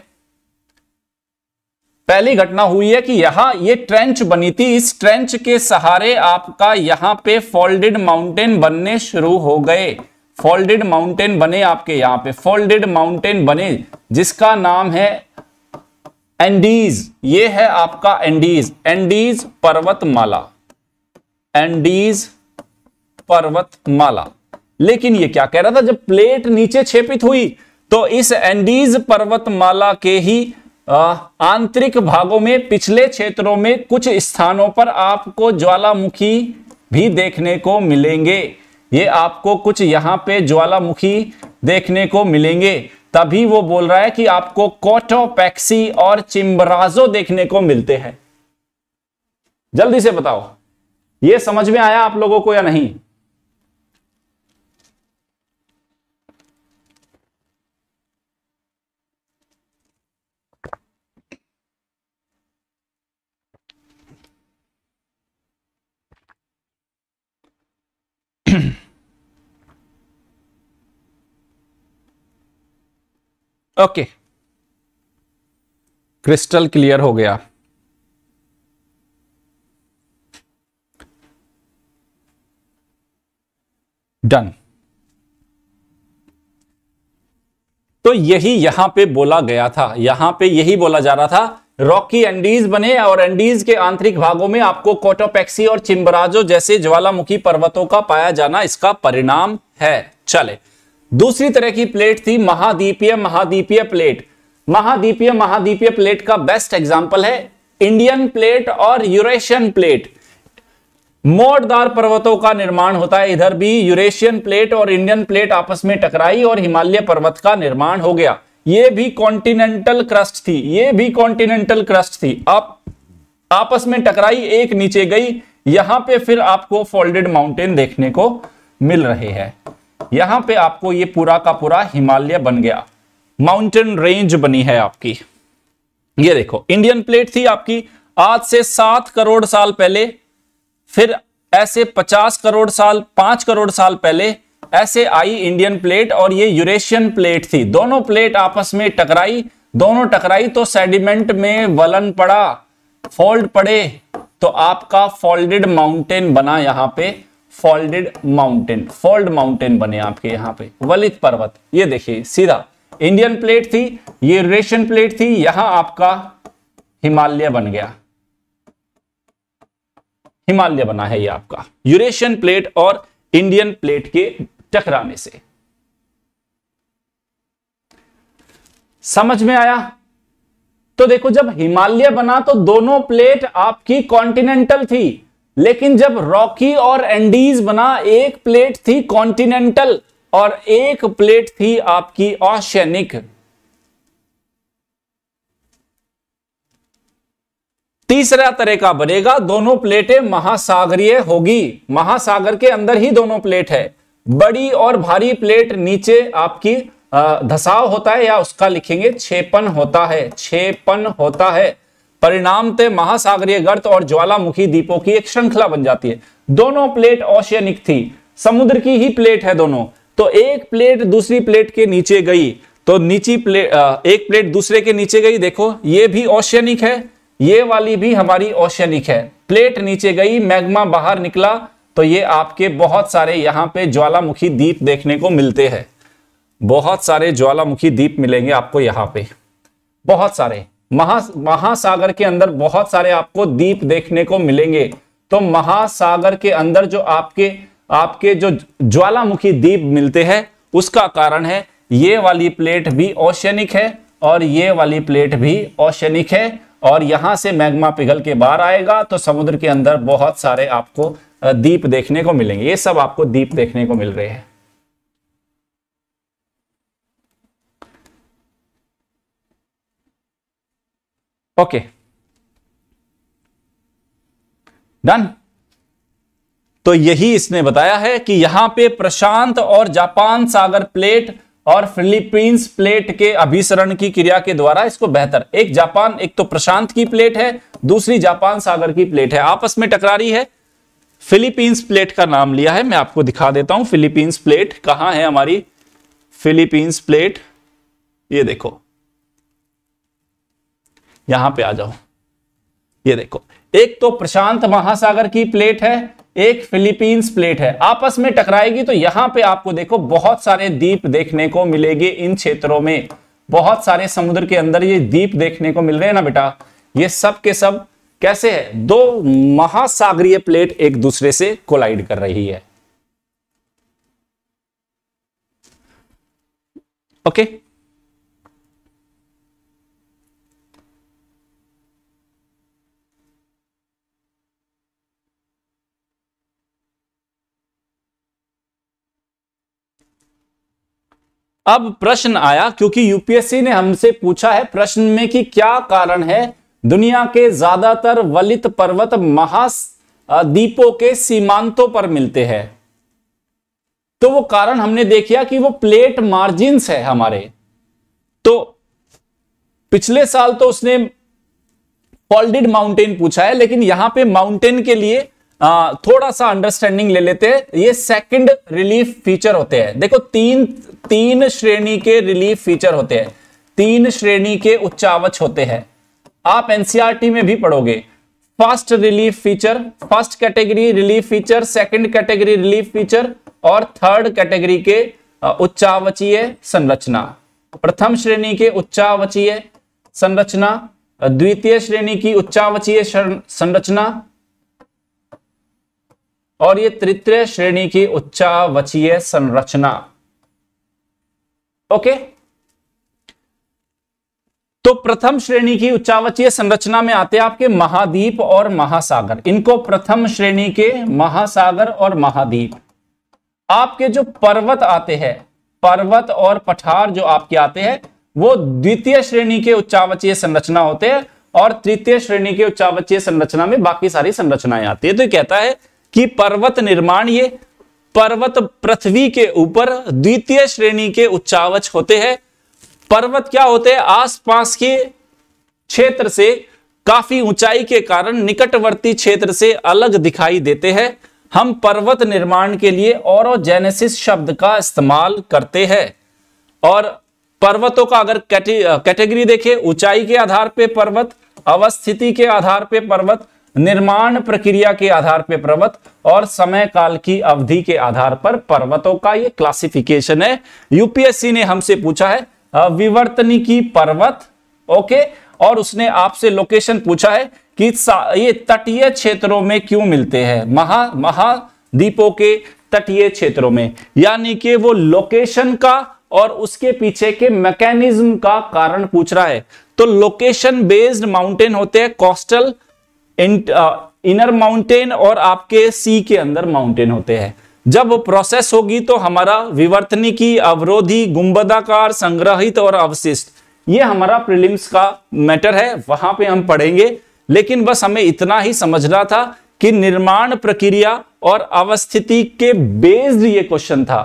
पहली घटना हुई है कि यहां ये ट्रेंच बनी थी इस ट्रेंच के सहारे आपका यहां पे फोल्डेड माउंटेन बनने शुरू हो गए फोल्डेड माउंटेन बने आपके यहां पे फोल्डेड माउंटेन बने जिसका नाम है एंडीज ये है आपका एंडीज एंडीज पर्वतमाला एंडीज पर्वतमाला लेकिन ये क्या कह रहा था जब प्लेट नीचे छेपित हुई तो इस एंडीज पर्वतमाला के ही आंतरिक भागों में पिछले क्षेत्रों में कुछ स्थानों पर आपको ज्वालामुखी भी देखने को मिलेंगे ये आपको कुछ यहाँ पे ज्वालामुखी देखने को मिलेंगे तभी वो बोल रहा है कि आपको कोटोपैक्सी और चिम्बराजो देखने को मिलते हैं जल्दी से बताओ ये समझ में आया आप लोगों को या नहीं [CLEARS THROAT] ओके क्रिस्टल क्लियर हो गया डन तो यही यहां पे बोला गया था यहां पे यही बोला जा रहा था रॉकी एंडीज बने और एंडीज के आंतरिक भागों में आपको कोटोपैक्सी और चिम्बराजो जैसे ज्वालामुखी पर्वतों का पाया जाना इसका परिणाम है चले दूसरी तरह की प्लेट थी महाद्वीपीय महाद्वीपीय प्लेट महाद्वीपीय महाद्वीपीय प्लेट का बेस्ट एग्जाम्पल है इंडियन प्लेट और यूरेशियन प्लेट मोड़दार पर्वतों का निर्माण होता है इधर भी यूरेशियन प्लेट और इंडियन प्लेट आपस में टकराई और हिमालय पर्वत का निर्माण हो गया ये भी कॉन्टिनेंटल क्रस्ट थी ये भी कॉन्टिनेंटल क्रस्ट थी आप आपस में टकराई एक नीचे गई यहां पे फिर आपको फोल्डेड माउंटेन देखने को मिल रहे हैं यहां पे आपको ये पूरा का पूरा हिमालय बन गया माउंटेन रेंज बनी है आपकी ये देखो इंडियन प्लेट थी आपकी आज से सात करोड़ साल पहले फिर ऐसे पचास करोड़ साल पांच करोड़ साल पहले ऐसे आई इंडियन प्लेट और ये यूरेशियन प्लेट थी दोनों प्लेट आपस में टकराई दोनों टकराई तो सेडिमेंट में वलन पड़ा फोल्ड पड़े तो आपका फोल्डेड माउंटेन बना यहां पे फोल्डेड माउंटेन फोल्ड माउंटेन बने आपके यहाँ पे वलित पर्वत ये देखिए सीधा इंडियन प्लेट थी ये रेशियन प्लेट थी यहां आपका हिमालय बन गया हिमालय बना है ये आपका यूरेशियन प्लेट और इंडियन प्लेट के टकराने से समझ में आया तो देखो जब हिमालय बना तो दोनों प्लेट आपकी कॉन्टिनेंटल थी लेकिन जब रॉकी और एंडीज बना एक प्लेट थी कॉन्टिनेंटल और एक प्लेट थी आपकी ऑशनिक तीसरा तरह का बनेगा दोनों प्लेटें महासागरीय होगी महासागर के अंदर ही दोनों प्लेट है बड़ी और भारी प्लेट नीचे आपकी धसाव होता है या उसका लिखेंगे छेपन होता है छेपन होता है परिणाम ते महासागरीय गर्त और ज्वालामुखी दीपों की एक श्रृंखला बन जाती है दोनों प्लेट औशनिक थी समुद्र की ही प्लेट है दोनों तो एक प्लेट दूसरी प्लेट के नीचे गई तो नीची प्लेट एक प्लेट दूसरे के नीचे गई देखो ये भी औशनिक है ये वाली भी हमारी औशनिक है प्लेट नीचे गई मैग्मा बाहर निकला तो ये आपके बहुत सारे यहां पे ज्वालामुखी दीप देखने को मिलते हैं बहुत सारे ज्वालामुखी द्वीप मिलेंगे आपको यहां पे बहुत सारे महा महासागर के अंदर बहुत सारे आपको द्वीप देखने को मिलेंगे तो महासागर के अंदर जो आपके आपके जो ज्वालामुखी द्वीप मिलते हैं उसका कारण है ये वाली प्लेट भी औशनिक है और ये वाली प्लेट भी औशनिक है और यहाँ से मैग्मा पिघल के बाहर आएगा तो समुद्र के अंदर बहुत सारे आपको द्वीप देखने को मिलेंगे ये सब आपको द्वीप देखने को मिल रहे हैं ओके डन तो यही इसने बताया है कि यहां पे प्रशांत और जापान सागर प्लेट और फिलीपींस प्लेट के अभिसरण की क्रिया के द्वारा इसको बेहतर एक जापान एक तो प्रशांत की प्लेट है दूसरी जापान सागर की प्लेट है आपस में टकरा रही है फिलीपींस प्लेट का नाम लिया है मैं आपको दिखा देता हूं फिलीपींस प्लेट कहां है हमारी फिलीपींस प्लेट ये देखो यहां पे आ जाओ ये देखो एक तो प्रशांत महासागर की प्लेट है एक फिलीपींस प्लेट है आपस में टकराएगी तो यहां पे आपको देखो बहुत सारे द्वीप देखने को मिलेंगे इन क्षेत्रों में बहुत सारे समुद्र के अंदर ये द्वीप देखने को मिल रहे हैं ना बेटा ये सब के सब कैसे है दो महासागरीय प्लेट एक दूसरे से कोलाइड कर रही है ओके okay? अब प्रश्न आया क्योंकि यूपीएससी ने हमसे पूछा है प्रश्न में कि क्या कारण है दुनिया के ज्यादातर वलित पर्वत दीपों के सीमांतों पर मिलते हैं तो वो कारण हमने देखा कि वो प्लेट मार्जिन है हमारे तो पिछले साल तो उसने फॉल्डेड माउंटेन पूछा है लेकिन यहां पे माउंटेन के लिए थोड़ा सा अंडरस्टैंडिंग ले लेते हैं ये सेकंड रिलीफ फीचर होते हैं देखो तीन तीन श्रेणी के रिलीफ फीचर होते हैं तीन श्रेणी के उच्चावच होते हैं आप एनसीआरटी e में भी पढ़ोगे first relief feature first category relief feature second category relief feature और थर्ड कैटेगरी के उच्चावचीय संरचना प्रथम श्रेणी के उच्चावचीय संरचना द्वितीय श्रेणी की उच्चावचीय संरचना और ये तृतीय श्रेणी की उच्चावचीय संरचना ओके तो प्रथम श्रेणी की उच्चावचीय संरचना में आते हैं आपके महाद्वीप और महासागर इनको प्रथम श्रेणी के महासागर और महाद्वीप आपके जो पर्वत आते हैं पर्वत और पठार जो आपके आते हैं वो द्वितीय श्रेणी के उच्चावचीय संरचना होते हैं और तृतीय श्रेणी के उच्चावचीय संरचना में बाकी सारी संरचनाएं आती है तो कहता है कि पर्वत निर्माण ये पर्वत पृथ्वी के ऊपर द्वितीय श्रेणी के उच्चावच होते हैं पर्वत क्या होते हैं आसपास के क्षेत्र से काफी ऊंचाई के कारण निकटवर्ती क्षेत्र से अलग दिखाई देते हैं हम पर्वत निर्माण के लिए और जेनेसिस शब्द का इस्तेमाल करते हैं और पर्वतों का अगर कैटेगरी देखें ऊंचाई के आधार पर पर्वत अवस्थिति के आधार पर पर्वत निर्माण प्रक्रिया के आधार पर पर्वत और समय काल की अवधि के आधार पर पर्वतों का ये क्लासिफिकेशन है यूपीएससी ने हमसे पूछा है विवर्तनिकी पर्वत ओके और उसने आपसे लोकेशन पूछा है कि ये तटीय क्षेत्रों में क्यों मिलते हैं महा महाद्वीपों के तटीय क्षेत्रों में यानी कि वो लोकेशन का और उसके पीछे के मैकेनिज्म का कारण पूछ रहा है तो लोकेशन बेस्ड माउंटेन होते हैं कोस्टल इनर माउंटेन uh, और आपके सी के अंदर माउंटेन होते हैं जब प्रोसेस होगी तो हमारा विवर्तनी की अवरोधी गुंबदाकार संग्रहित और अवशिष्ट ये हमारा प्रिलिम्स का मैटर है वहां पे हम पढ़ेंगे लेकिन बस हमें इतना ही समझना था कि निर्माण प्रक्रिया और अवस्थिति के बेस्ड ये क्वेश्चन था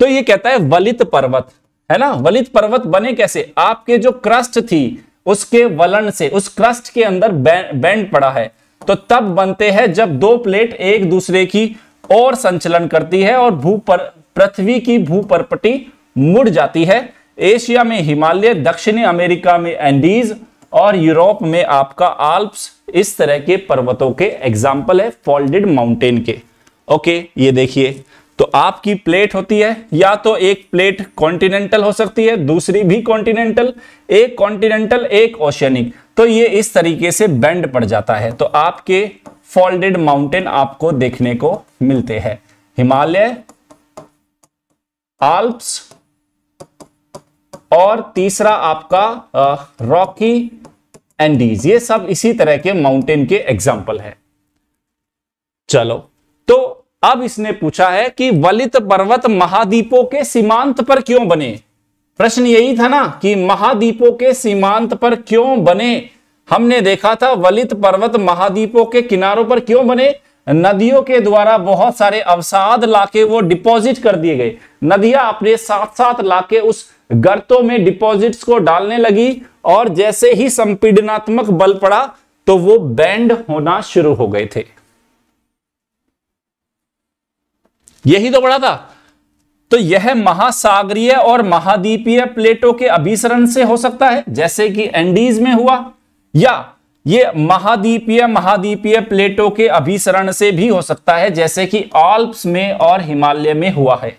तो ये कहता है वलित पर्वत है ना वलित पर्वत बने कैसे आपके जो क्रस्ट थी उसके वलन से उस क्रस्ट के अंदर बैंड पड़ा है तो तब बनते हैं जब दो प्लेट एक दूसरे की ओर संचलन करती है और भू पर पृथ्वी की भूपरपटी मुड़ जाती है एशिया में हिमालय दक्षिणी अमेरिका में एंडीज और यूरोप में आपका आल्प्स इस तरह के पर्वतों के एग्जाम्पल है फोल्डेड माउंटेन के ओके ये देखिए तो आपकी प्लेट होती है या तो एक प्लेट कॉन्टिनेंटल हो सकती है दूसरी भी कॉन्टिनेंटल एक कॉन्टिनेंटल एक ओशियनिक तो ये इस तरीके से बैंड पड़ जाता है तो आपके फोल्डेड माउंटेन आपको देखने को मिलते हैं हिमालय आल्प्स और तीसरा आपका रॉकी एंडीज ये सब इसी तरह के माउंटेन के एग्जाम्पल है चलो तो अब इसने पूछा है कि वलित पर्वत महाद्वीपों के सीमांत पर क्यों बने प्रश्न यही था ना कि महाद्वीपों के सीमांत पर क्यों बने हमने देखा था वलित पर्वत महाद्वीपों के किनारों पर क्यों बने नदियों के द्वारा बहुत सारे अवसाद लाके वो डिपॉजिट कर दिए गए नदियां अपने साथ साथ लाके उस गर्तों में डिपॉजिट्स को डालने लगी और जैसे ही संपीडनात्मक बल पड़ा तो वो बैंड होना शुरू हो गए थे यही तो बड़ा था तो यह महासागरीय और महाद्वीपीय प्लेटों के अभिसरण से हो सकता है जैसे कि एंडीज में हुआ या यह महाद्वीपीय महाद्वीपीय प्लेटों के अभिसरण से भी हो सकता है जैसे कि आल्प्स में और हिमालय में हुआ है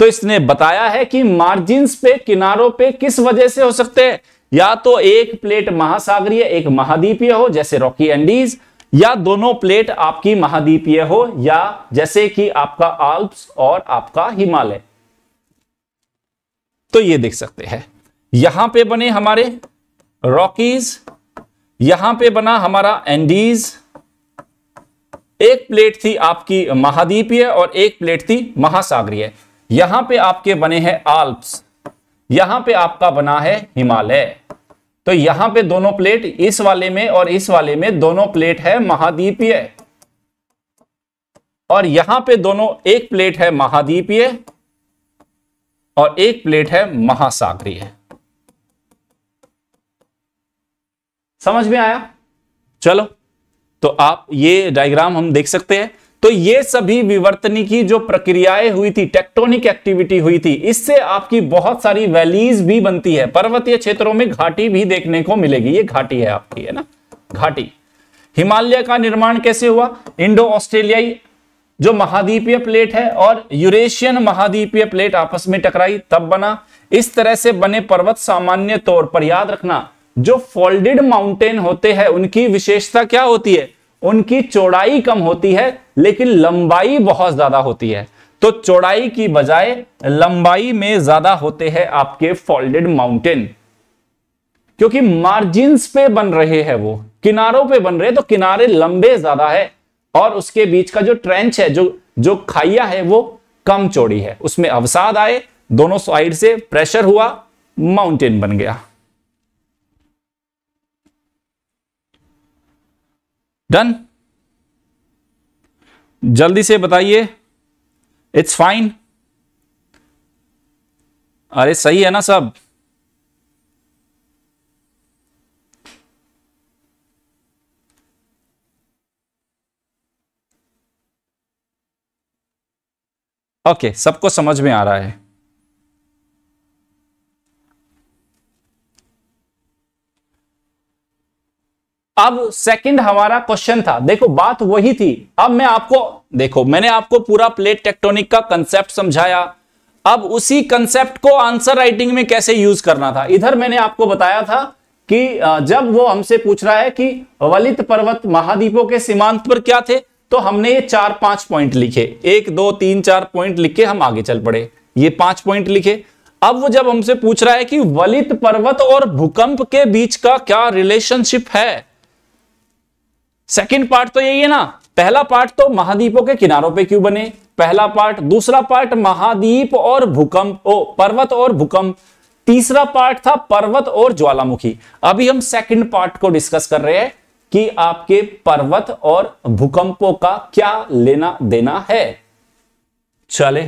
तो इसने बताया है कि मार्जिन्स पे किनारों पे किस वजह से हो सकते हैं या तो एक प्लेट महासागरीय एक महाद्वीपीय हो जैसे रॉकी एंडीज या दोनों प्लेट आपकी महाद्वीपीय हो या जैसे कि आपका आल्प्स और आपका हिमालय तो ये देख सकते हैं यहां पे बने हमारे रॉकीज यहां पे बना हमारा एंडीज एक प्लेट थी आपकी महाद्वीपीय और एक प्लेट थी महासागरीय यहां पे आपके बने हैं आल्प्स यहां पे आपका बना है हिमालय तो यहां पे दोनों प्लेट इस वाले में और इस वाले में दोनों प्लेट है महाद्वीपीय और यहां पे दोनों एक प्लेट है महाद्वीपीय और एक प्लेट है महासागरीय समझ में आया चलो तो आप ये डायग्राम हम देख सकते हैं तो ये सभी विवर्तनी की जो प्रक्रियाएं हुई थी टेक्टोनिक एक्टिविटी हुई थी इससे आपकी बहुत सारी वैलीज भी बनती है पर्वतीय क्षेत्रों में घाटी भी देखने को मिलेगी ये घाटी है आपकी है ना घाटी हिमालय का निर्माण कैसे हुआ इंडो ऑस्ट्रेलियाई जो महाद्वीपीय प्लेट है और यूरेशियन महाद्वीपीय प्लेट आपस में टकराई तब बना इस तरह से बने पर्वत सामान्य तौर पर याद रखना जो फोल्डेड माउंटेन होते हैं उनकी विशेषता क्या होती है उनकी चौड़ाई कम होती है लेकिन लंबाई बहुत ज्यादा होती है तो चौड़ाई की बजाय लंबाई में ज्यादा होते हैं आपके फोल्डेड माउंटेन क्योंकि मार्जिन्स पे बन रहे हैं वो किनारों पे बन रहे हैं तो किनारे लंबे ज्यादा है और उसके बीच का जो ट्रेंच है जो जो खाइया है वो कम चौड़ी है उसमें अवसाद आए दोनों साइड से प्रेशर हुआ माउंटेन बन गया डन जल्दी से बताइए इट्स फाइन अरे सही है ना सब ओके okay, सबको समझ में आ रहा है अब सेकंड हमारा क्वेश्चन था देखो बात वही थी अब मैं आपको देखो मैंने आपको पूरा प्लेट टेक्टोनिक का कंसेप्ट समझाया अब उसी कंसेप्ट को आंसर राइटिंग में कैसे यूज करना था इधर मैंने आपको बताया था कि जब वो हमसे पूछ रहा है कि वलित पर्वत महाद्वीपों के सीमांत पर क्या थे तो हमने ये चार पांच पॉइंट लिखे एक दो तीन चार पॉइंट लिख के हम आगे चल पड़े ये पांच पॉइंट लिखे अब वो जब हमसे पूछ रहा है कि वलित पर्वत और भूकंप के बीच का क्या रिलेशनशिप है सेकेंड पार्ट तो यही है ना पहला पार्ट तो महाद्वीपों के किनारों पे क्यों बने पहला पार्ट दूसरा पार्ट महाद्वीप और भूकंप ओ पर्वत और भूकंप तीसरा पार्ट था पर्वत और ज्वालामुखी अभी हम सेकंड पार्ट को डिस्कस कर रहे हैं कि आपके पर्वत और भूकंपों का क्या लेना देना है चले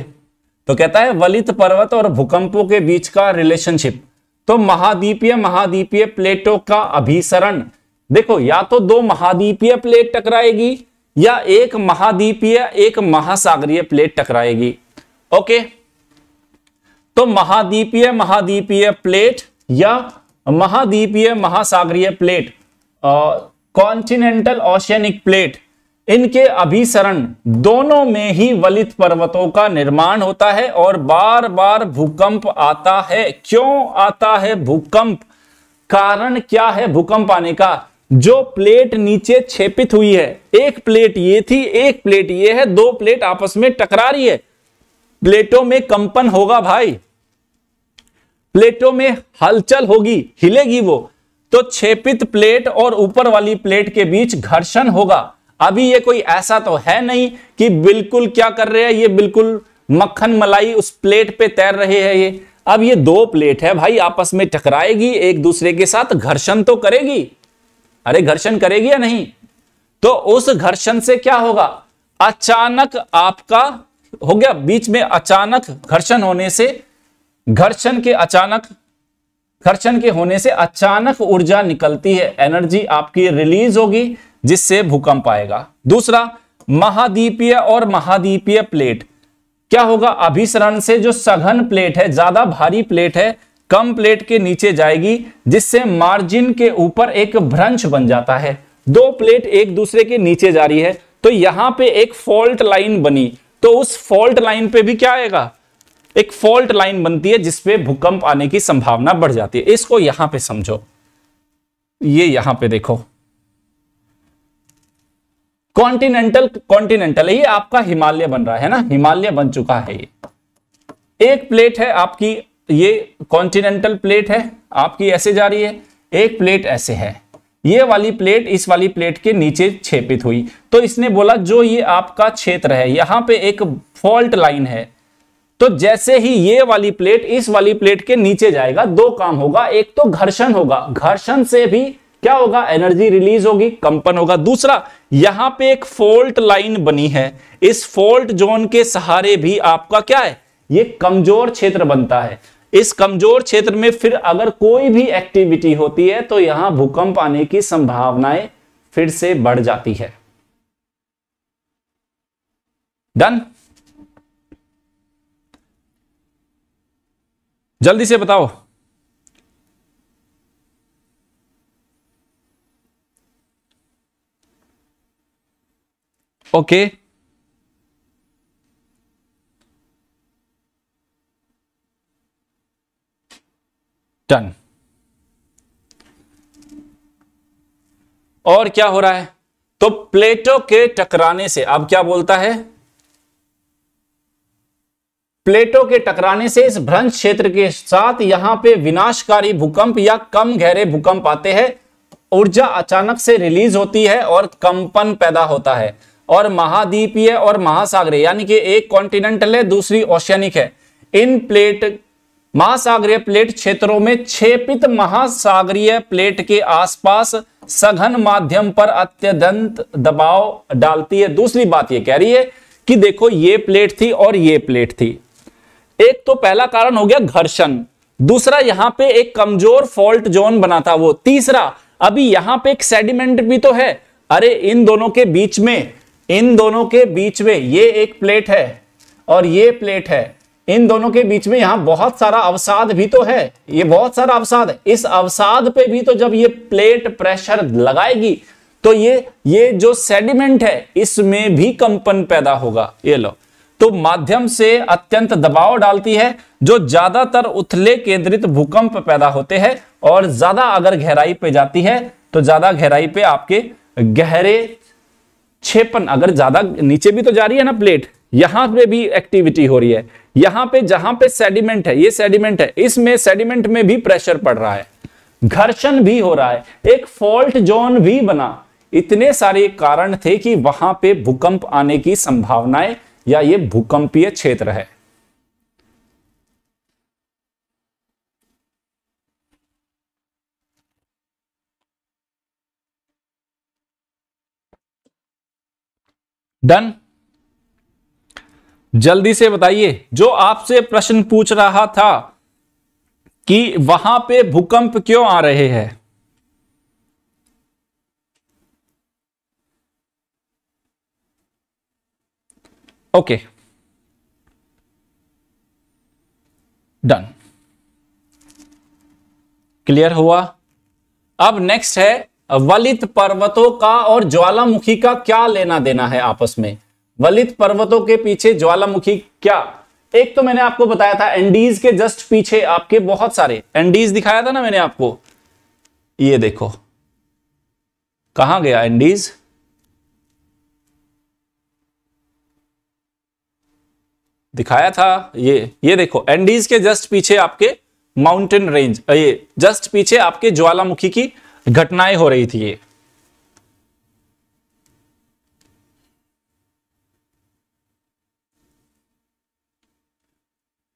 तो कहता है वलित पर्वत और भूकंपों के बीच का रिलेशनशिप तो महाद्वीपीय महाद्वीपीय प्लेटों का अभिसरण देखो या तो दो महाद्वीपीय प्लेट टकराएगी या एक महाद्वीपीय एक महासागरीय प्लेट टकराएगी ओके तो महाद्वीपीय महाद्वीपीय प्लेट या महाद्वीपीय महासागरीय प्लेट कॉन्टिनेंटल ऑशियनिक प्लेट इनके अभिसरण दोनों में ही वलित पर्वतों का निर्माण होता है और बार बार भूकंप आता है क्यों आता है भूकंप कारण क्या है भूकंप आने का जो प्लेट नीचे छेपित हुई है एक प्लेट ये थी एक प्लेट ये है दो प्लेट आपस में टकरा रही है प्लेटों में कंपन होगा भाई प्लेटों में हलचल होगी हिलेगी वो तो छेपित प्लेट और ऊपर वाली प्लेट के बीच घर्षण होगा अभी ये कोई ऐसा तो है नहीं कि बिल्कुल क्या कर रहे हैं ये बिल्कुल मक्खन मलाई उस प्लेट पे तैर रहे हैं ये अब ये दो प्लेट है भाई आपस में टकराएगी एक दूसरे के साथ घर्षण तो करेगी अरे घर्षण करेगी या नहीं तो उस घर्षण से क्या होगा अचानक आपका हो गया बीच में अचानक घर्षण होने से घर्षण के अचानक घर्षण के होने से अचानक ऊर्जा निकलती है एनर्जी आपकी रिलीज होगी जिससे भूकंप आएगा दूसरा महाद्वीपीय और महाद्वीपीय प्लेट क्या होगा अभिसरण से जो सघन प्लेट है ज्यादा भारी प्लेट है कम प्लेट के नीचे जाएगी जिससे मार्जिन के ऊपर एक भ्रंश बन जाता है दो प्लेट एक दूसरे के नीचे जा रही है तो यहां पे एक फॉल्ट लाइन बनी तो उस फॉल्ट लाइन पे भी क्या आएगा एक फॉल्ट लाइन बनती है जिसपे भूकंप आने की संभावना बढ़ जाती है इसको यहां पे समझो ये यहां पे देखो कॉन्टिनेंटल कॉन्टिनेंटल ये आपका हिमालय बन रहा है ना हिमालय बन चुका है ये एक प्लेट है आपकी ये कॉन्टिनेंटल प्लेट है आपकी ऐसे जा रही है एक प्लेट ऐसे है ये वाली प्लेट इस वाली प्लेट के नीचे छेपित हुई तो इसने बोला जो ये आपका क्षेत्र है यहां पे एक फॉल्ट लाइन है तो जैसे ही ये वाली प्लेट इस वाली प्लेट के नीचे जाएगा दो काम होगा एक तो घर्षण होगा घर्षण से भी क्या होगा एनर्जी रिलीज होगी कंपन होगा दूसरा यहां पे एक फॉल्ट लाइन बनी है इस फॉल्ट जोन के सहारे भी आपका क्या है ये कमजोर क्षेत्र बनता है इस कमजोर क्षेत्र में फिर अगर कोई भी एक्टिविटी होती है तो यहां भूकंप आने की संभावनाएं फिर से बढ़ जाती है डन जल्दी से बताओ ओके okay. टन और क्या हो रहा है तो प्लेटों के टकराने से अब क्या बोलता है प्लेटों के टकराने से इस भ्रंश क्षेत्र के साथ यहां पे विनाशकारी भूकंप या कम गहरे भूकंप आते हैं ऊर्जा अचानक से रिलीज होती है और कंपन पैदा होता है और महाद्वीपीय और महासागर यानी कि एक कॉन्टिनेंटल है दूसरी ओशियनिक है इन प्लेट महासागरीय प्लेट क्षेत्रों में क्षेपित महासागरीय प्लेट के आसपास सघन माध्यम पर अत्यधिक दबाव डालती है दूसरी बात यह कह रही है कि देखो ये प्लेट थी और ये प्लेट थी एक तो पहला कारण हो गया घर्षण दूसरा यहां पे एक कमजोर फॉल्ट जोन बना था वो तीसरा अभी यहां पे एक सेडिमेंट भी तो है अरे इन दोनों के बीच में इन दोनों के बीच में ये एक प्लेट है और ये प्लेट है इन दोनों के बीच में यहां बहुत सारा अवसाद भी तो है ये बहुत सारा अवसाद है इस अवसाद पे भी तो जब ये प्लेट प्रेशर लगाएगी तो ये ये जो सेडिमेंट है इसमें भी कंपन पैदा होगा ये लो तो माध्यम से अत्यंत दबाव डालती है जो ज्यादातर उथले केंद्रित भूकंप पैदा होते हैं और ज्यादा अगर गहराई पे जाती है तो ज्यादा गहराई पे आपके गहरे छेपन अगर ज्यादा नीचे भी तो जा रही है ना प्लेट यहां पे भी एक्टिविटी हो रही है यहां पे जहां पे सेडिमेंट है ये सेडिमेंट है इसमें सेडिमेंट में भी प्रेशर पड़ रहा है घर्षण भी हो रहा है एक फॉल्ट जोन भी बना इतने सारे कारण थे कि वहां पे भूकंप आने की संभावनाएं या ये भूकंपीय क्षेत्र है डन जल्दी से बताइए जो आपसे प्रश्न पूछ रहा था कि वहां पे भूकंप क्यों आ रहे हैं ओके डन क्लियर हुआ अब नेक्स्ट है वलित पर्वतों का और ज्वालामुखी का क्या लेना देना है आपस में वलित पर्वतों के पीछे ज्वालामुखी क्या एक तो मैंने आपको बताया था एंडीज के जस्ट पीछे आपके बहुत सारे एंडीज दिखाया था ना मैंने आपको ये देखो कहा गया एंडीज दिखाया था ये ये देखो एंडीज के जस्ट पीछे आपके माउंटेन रेंज ये जस्ट पीछे आपके ज्वालामुखी की घटनाएं हो रही थी ये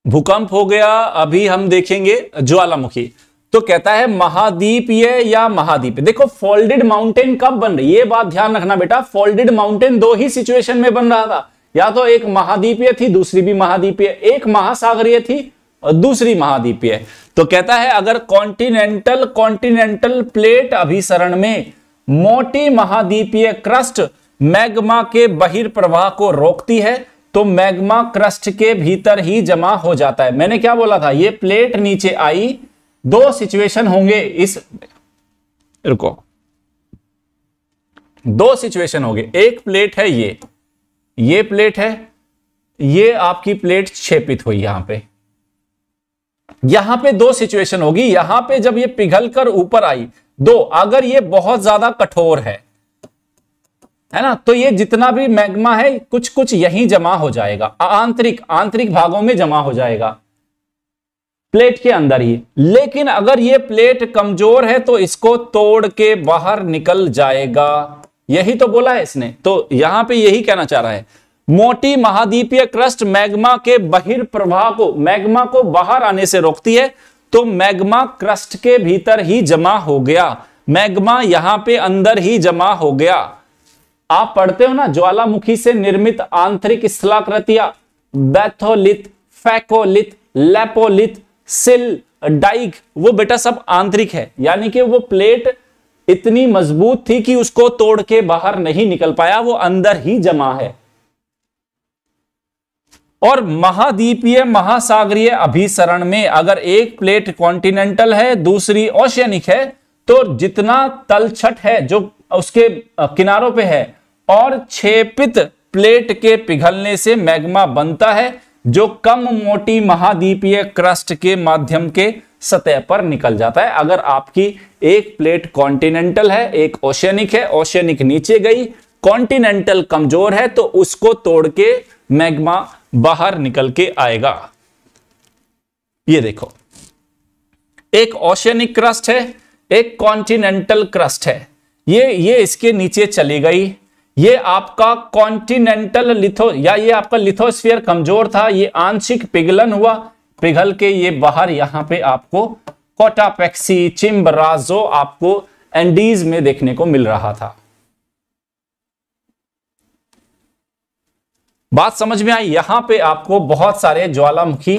भूकंप हो गया अभी हम देखेंगे ज्वालामुखी तो कहता है महाद्वीप ये या महाद्वीप देखो फोल्डेड माउंटेन कब बन रही ये बात ध्यान रखना बेटा फोल्डेड माउंटेन दो ही सिचुएशन में बन रहा था या तो एक महाद्वीपीय थी दूसरी भी महाद्वीपीय एक महासागरीय थी और दूसरी महाद्वीपीय तो कहता है अगर कॉन्टिनेंटल कॉन्टिनेंटल प्लेट अभिसरण में मोटी महाद्वीपीय क्रस्ट मैग्मा के बहिर्प्रवाह को रोकती है तो मैग्मा क्रस्ट के भीतर ही जमा हो जाता है मैंने क्या बोला था ये प्लेट नीचे आई दो सिचुएशन होंगे इस रुको दो सिचुएशन होंगे एक प्लेट है ये ये प्लेट है ये आपकी प्लेट छेपित हुई यहां पे यहां पे दो सिचुएशन होगी यहां पे जब ये पिघल कर ऊपर आई दो अगर ये बहुत ज्यादा कठोर है है ना तो ये जितना भी मैग्मा है कुछ कुछ यहीं जमा हो जाएगा आंतरिक आंतरिक भागों में जमा हो जाएगा प्लेट के अंदर ही लेकिन अगर ये प्लेट कमजोर है तो इसको तोड़ के बाहर निकल जाएगा यही तो बोला है इसने तो यहां पे यही कहना चाह रहा है मोटी महाद्वीपीय क्रस्ट मैग्मा के बहिर प्रवाह को मैग्मा को बाहर आने से रोकती है तो मैग्मा क्रस्ट के भीतर ही जमा हो गया मैग्मा यहां पे अंदर ही जमा हो गया आप पढ़ते हो ना ज्वालामुखी से निर्मित आंतरिक स्थलाकृतिया बैथोलिथ फैकोलिथ लेपोलिथ सिल डाइक वो बेटा सब आंतरिक है यानी कि वो प्लेट इतनी मजबूत थी कि उसको तोड़ के बाहर नहीं निकल पाया वो अंदर ही जमा है और महाद्वीपीय महासागरीय अभिसरण में अगर एक प्लेट कॉन्टिनेंटल है दूसरी ओशियनिक है तो जितना तलछट है जो उसके किनारों पे है और छेपित प्लेट के पिघलने से मैग्मा बनता है जो कम मोटी महाद्वीपीय क्रस्ट के माध्यम के सतह पर निकल जाता है अगर आपकी एक प्लेट कॉन्टिनेंटल है एक ओशियनिक है ओशियनिक नीचे गई कॉन्टिनेंटल कमजोर है तो उसको तोड़ के मैग्मा बाहर निकल के आएगा ये देखो एक ओशियनिक क्रस्ट है एक कॉन्टिनेंटल क्रस्ट है ये ये इसके नीचे चली गई ये आपका कॉन्टिनेंटल लिथो या ये आपका लिथोस्फियर कमजोर था ये आंशिक पिघलन हुआ पिघल के ये बाहर यहां पे आपको कोटापेक्सी चिम्बराजो आपको एंडीज में देखने को मिल रहा था बात समझ में आई यहां पे आपको बहुत सारे ज्वालामुखी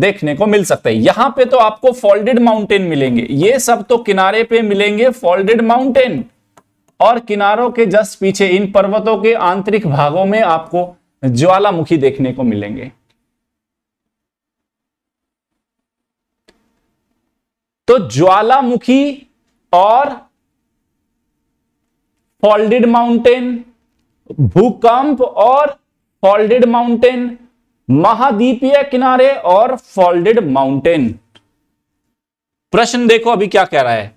देखने को मिल सकते हैं यहां पे तो आपको फोल्डेड माउंटेन मिलेंगे ये सब तो किनारे पे मिलेंगे फोल्डेड माउंटेन और किनारों के जस्ट पीछे इन पर्वतों के आंतरिक भागों में आपको ज्वालामुखी देखने को मिलेंगे तो ज्वालामुखी और फॉल्डेड माउंटेन भूकंप और फॉल्डेड माउंटेन महाद्वीपीय किनारे और फॉल्डेड माउंटेन प्रश्न देखो अभी क्या कह रहा है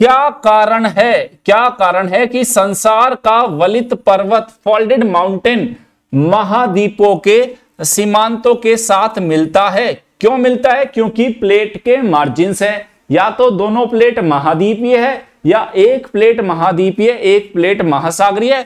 क्या कारण है क्या कारण है कि संसार का वलित पर्वत फोल्डेड माउंटेन महाद्वीपों के सीमांतों के साथ मिलता है क्यों मिलता है क्योंकि प्लेट के मार्जिन हैं या तो दोनों प्लेट महाद्वीपीय है या एक प्लेट महाद्वीपीय एक प्लेट महासागरीय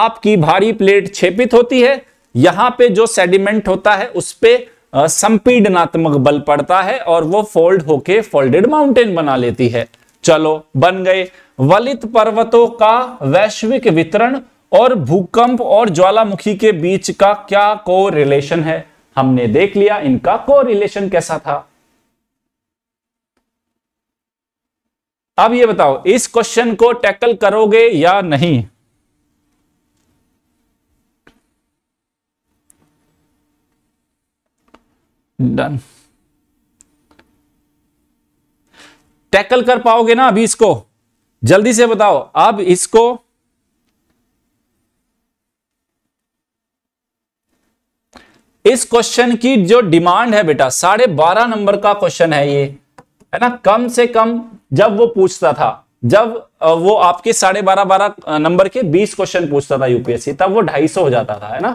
आपकी भारी प्लेट छेपित होती है यहां पे जो सेडिमेंट होता है उस पर संपीडनात्मक बल पड़ता है और वो फोल्ड होके फोल्डेड माउंटेन बना लेती है चलो बन गए वलित पर्वतों का वैश्विक वितरण और भूकंप और ज्वालामुखी के बीच का क्या को रिलेशन है हमने देख लिया इनका को रिलेशन कैसा था अब ये बताओ इस क्वेश्चन को टैकल करोगे या नहीं डन टैकल कर पाओगे ना अभी इसको जल्दी से बताओ अब इसको इस क्वेश्चन की जो डिमांड है बेटा साढ़े बारह नंबर का क्वेश्चन है ये है ना कम से कम जब वो पूछता था जब वो आपके साढ़े बारह बारह नंबर के बीस क्वेश्चन पूछता था यूपीएससी तब वो ढाई सौ हो जाता था है ना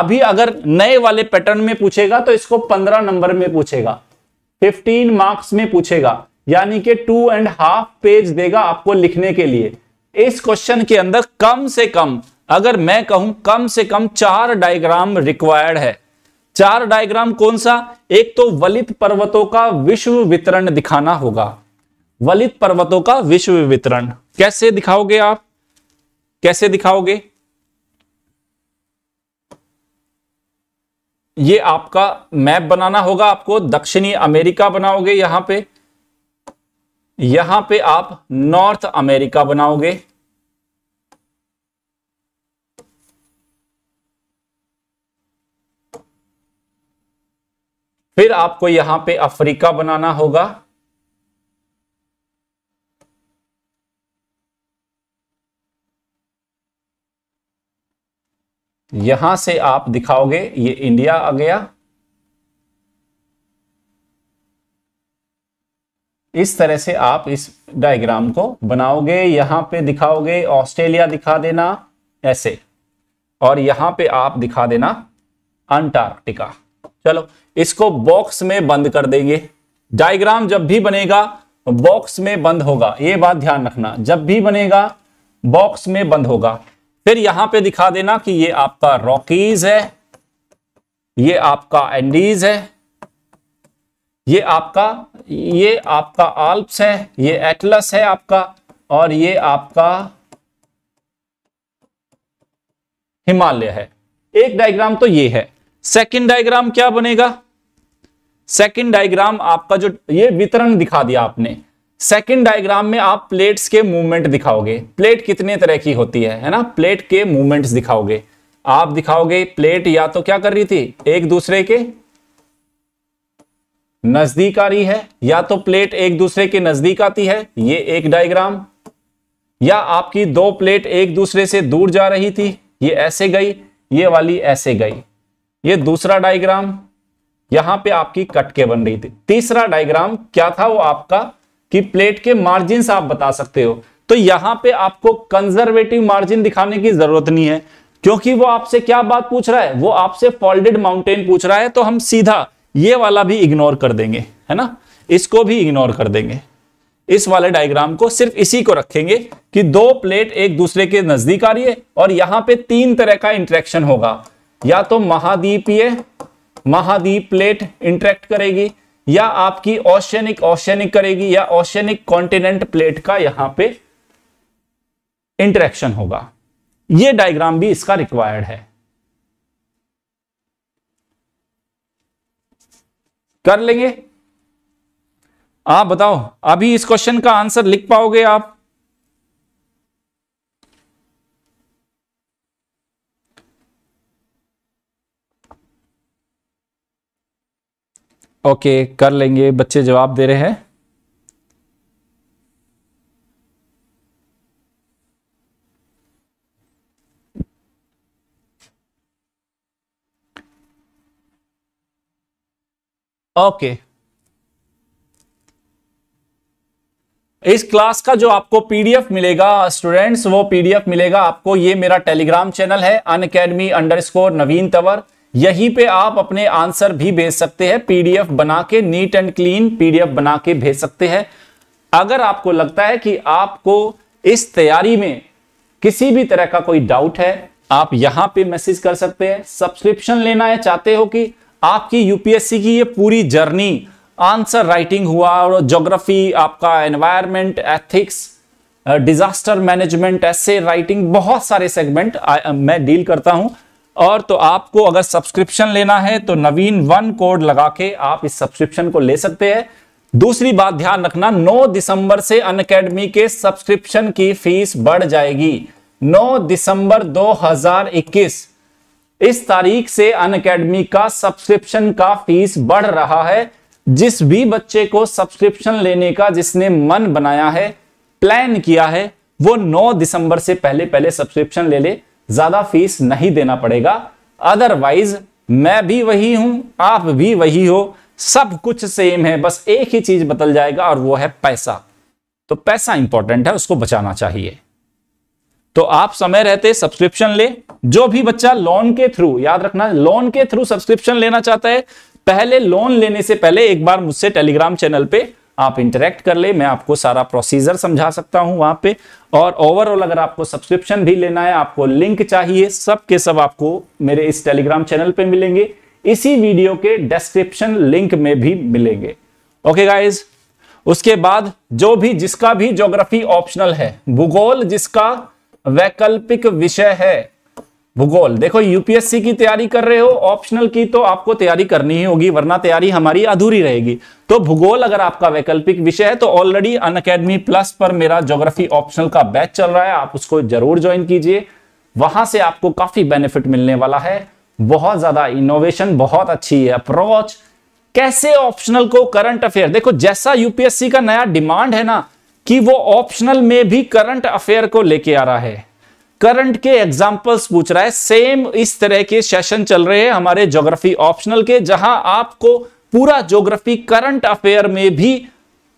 अभी अगर नए वाले पैटर्न में पूछेगा तो इसको पंद्रह नंबर में पूछेगा फिफ्टीन मार्क्स में पूछेगा यानी कि टू एंड हाफ पेज देगा आपको लिखने के लिए इस क्वेश्चन के अंदर कम से कम अगर मैं कहूं कम से कम चार डायग्राम रिक्वायर्ड है चार डायग्राम कौन सा एक तो वलित पर्वतों का विश्व वितरण दिखाना होगा वलित पर्वतों का विश्व वितरण कैसे दिखाओगे आप कैसे दिखाओगे ये आपका मैप बनाना होगा आपको दक्षिणी अमेरिका बनाओगे यहां पे यहां पे आप नॉर्थ अमेरिका बनाओगे फिर आपको यहां पे अफ्रीका बनाना होगा यहां से आप दिखाओगे ये इंडिया आ गया इस तरह से आप इस डायग्राम को बनाओगे यहां पे दिखाओगे ऑस्ट्रेलिया दिखा देना ऐसे और यहां पे आप दिखा देना अंटार्कटिका चलो इसको बॉक्स में बंद कर देंगे डायग्राम जब भी बनेगा बॉक्स में बंद होगा ये बात ध्यान रखना जब भी बनेगा बॉक्स में बंद होगा फिर यहां पे दिखा देना कि ये आपका रॉकीज है ये आपका एंडीज है ये आपका ये आपका आल्प्स है ये एटलस है आपका और ये आपका हिमालय है एक डायग्राम तो ये है सेकंड डायग्राम क्या बनेगा सेकंड डायग्राम आपका जो ये वितरण दिखा दिया आपने सेकंड डायग्राम में आप प्लेट्स के मूवमेंट दिखाओगे प्लेट कितने तरह की होती है है ना प्लेट के मूवमेंट्स दिखाओगे आप दिखाओगे प्लेट या तो क्या कर रही थी एक दूसरे के नजदीक आ रही है या तो प्लेट एक दूसरे के नजदीक आती है ये एक डायग्राम या आपकी दो प्लेट एक दूसरे से दूर जा रही थी ये ऐसे गई ये वाली ऐसे गई ये दूसरा डायग्राम यहां पे आपकी कट के बन रही थी तीसरा डायग्राम क्या था वो आपका कि प्लेट के मार्जिन आप बता सकते हो तो यहां पे आपको कंजर्वेटिव मार्जिन दिखाने की जरूरत नहीं है क्योंकि वो आपसे क्या बात पूछ रहा है वो आपसे फोल्डेड माउंटेन पूछ रहा है तो हम सीधा ये वाला भी इग्नोर कर देंगे है ना इसको भी इग्नोर कर देंगे इस वाले डायग्राम को सिर्फ इसी को रखेंगे कि दो प्लेट एक दूसरे के नजदीक आ रही है और यहां पे तीन तरह का इंट्रैक्शन होगा या तो महाद्वीपीय महाद्वीप प्लेट इंट्रैक्ट करेगी या आपकी ओशनिक ओशनिक करेगी या ओशनिक कॉन्टिनेंट प्लेट का यहां पे इंट्रैक्शन होगा यह डायग्राम भी इसका रिक्वायर्ड है कर लेंगे आप बताओ अभी इस क्वेश्चन का आंसर लिख पाओगे आप ओके okay, कर लेंगे बच्चे जवाब दे रहे हैं ओके इस क्लास का जो आपको पीडीएफ मिलेगा स्टूडेंट्स वो पीडीएफ मिलेगा आपको ये मेरा टेलीग्राम चैनल है Unacademy underscore Naveen Tanwar यहीं पे आप अपने आंसर भी भेज सकते हैं पीडीएफ बना के नीट एंड क्लीन पीडीएफ बना के भेज सकते हैं अगर आपको लगता है कि आपको इस तैयारी में किसी भी तरह का कोई डाउट है आप यहां पे मैसेज कर सकते हैं सब्सक्रिप्शन लेना है चाहते हो कि आपकी यूपीएससी की ये पूरी जर्नी आंसर राइटिंग हुआ और ज्योग्राफी आपका एनवायरमेंट एथिक्स डिजास्टर मैनेजमेंट ऐसे राइटिंग बहुत सारे सेगमेंट मैं डील करता हूं और तो आपको अगर सब्सक्रिप्शन लेना है तो नवीन वन कोड लगा के आप इस सब्सक्रिप्शन को ले सकते हैं दूसरी बात ध्यान रखना 9 दिसंबर से अकेडमी के सब्सक्रिप्शन की फीस बढ़ जाएगी 9 दिसंबर 2021 इस तारीख से अन अकेडमी का सब्सक्रिप्शन का फीस बढ़ रहा है जिस भी बच्चे को सब्सक्रिप्शन लेने का जिसने मन बनाया है प्लान किया है वो 9 दिसंबर से पहले पहले सब्सक्रिप्शन ले ले ज्यादा फीस नहीं देना पड़ेगा अदरवाइज मैं भी वही हूं आप भी वही हो सब कुछ सेम है बस एक ही चीज बदल जाएगा और वो है पैसा तो पैसा इंपॉर्टेंट है उसको बचाना चाहिए तो आप समय रहते सब्सक्रिप्शन ले जो भी बच्चा लोन के थ्रू याद रखना लोन के थ्रू सब्सक्रिप्शन लेना चाहता है पहले लोन लेने से पहले एक बार मुझसे टेलीग्राम चैनल पे आप इंटरेक्ट कर ले मैं आपको सारा प्रोसीजर समझा सकता हूं वहां पे और ओवरऑल अगर आपको सब्सक्रिप्शन भी लेना है आपको लिंक चाहिए सब के सब आपको मेरे इस टेलीग्राम चैनल पे मिलेंगे इसी वीडियो के डिस्क्रिप्शन लिंक में भी मिलेंगे ओके गाइज उसके बाद जो भी जिसका भी ज्योग्राफी ऑप्शनल है भूगोल जिसका वैकल्पिक विषय है भूगोल देखो यूपीएससी की तैयारी कर रहे हो ऑप्शनल की तो आपको तैयारी करनी ही होगी वरना तैयारी हमारी अधूरी रहेगी तो भूगोल अगर आपका वैकल्पिक विषय है तो ऑलरेडी अन अकेडमी प्लस पर मेरा ज्योग्राफी ऑप्शनल का बैच चल रहा है आप उसको जरूर ज्वाइन कीजिए वहां से आपको काफी बेनिफिट मिलने वाला है बहुत ज्यादा इनोवेशन बहुत अच्छी है अप्रोच कैसे ऑप्शनल को करंट अफेयर देखो जैसा यूपीएससी का नया डिमांड है ना कि वो ऑप्शनल में भी करंट अफेयर को लेके आ रहा है करंट के एग्जाम्पल्स पूछ रहा है सेम इस तरह के सेशन चल रहे हैं हमारे ज्योग्राफी ऑप्शनल के जहां आपको पूरा ज्योग्राफी करंट अफेयर में भी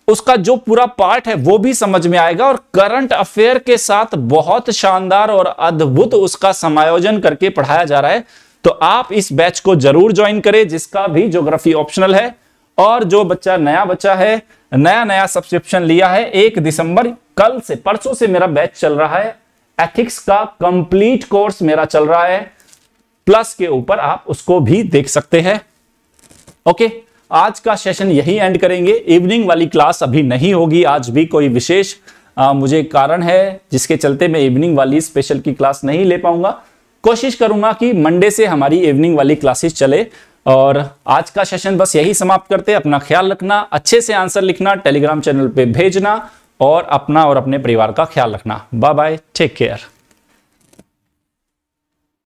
उसका जो पूरा पार्ट है वो भी समझ में आएगा और करंट अफेयर के साथ बहुत शानदार और अद्भुत उसका समायोजन करके पढ़ाया जा रहा है तो आप इस बैच को जरूर ज्वाइन करें जिसका भी ज्योग्राफी ऑप्शनल है और जो बच्चा नया बच्चा है नया नया सब्सक्रिप्शन लिया है एक दिसंबर कल से परसों से मेरा बैच चल रहा है एथिक्स का कंप्लीट कोर्स मेरा चल रहा है प्लस के ऊपर आप उसको भी देख सकते हैं ओके आज का सेशन यही एंड करेंगे इवनिंग वाली क्लास अभी नहीं होगी आज भी कोई विशेष मुझे कारण है जिसके चलते मैं इवनिंग वाली स्पेशल की क्लास नहीं ले पाऊंगा कोशिश करूंगा कि मंडे से हमारी इवनिंग वाली क्लासेस चले और आज का सेशन बस यही समाप्त करते हैं अपना ख्याल रखना अच्छे से आंसर लिखना टेलीग्राम चैनल पे भेजना और अपना और अपने परिवार का ख्याल रखना बाय बाय टेक केयर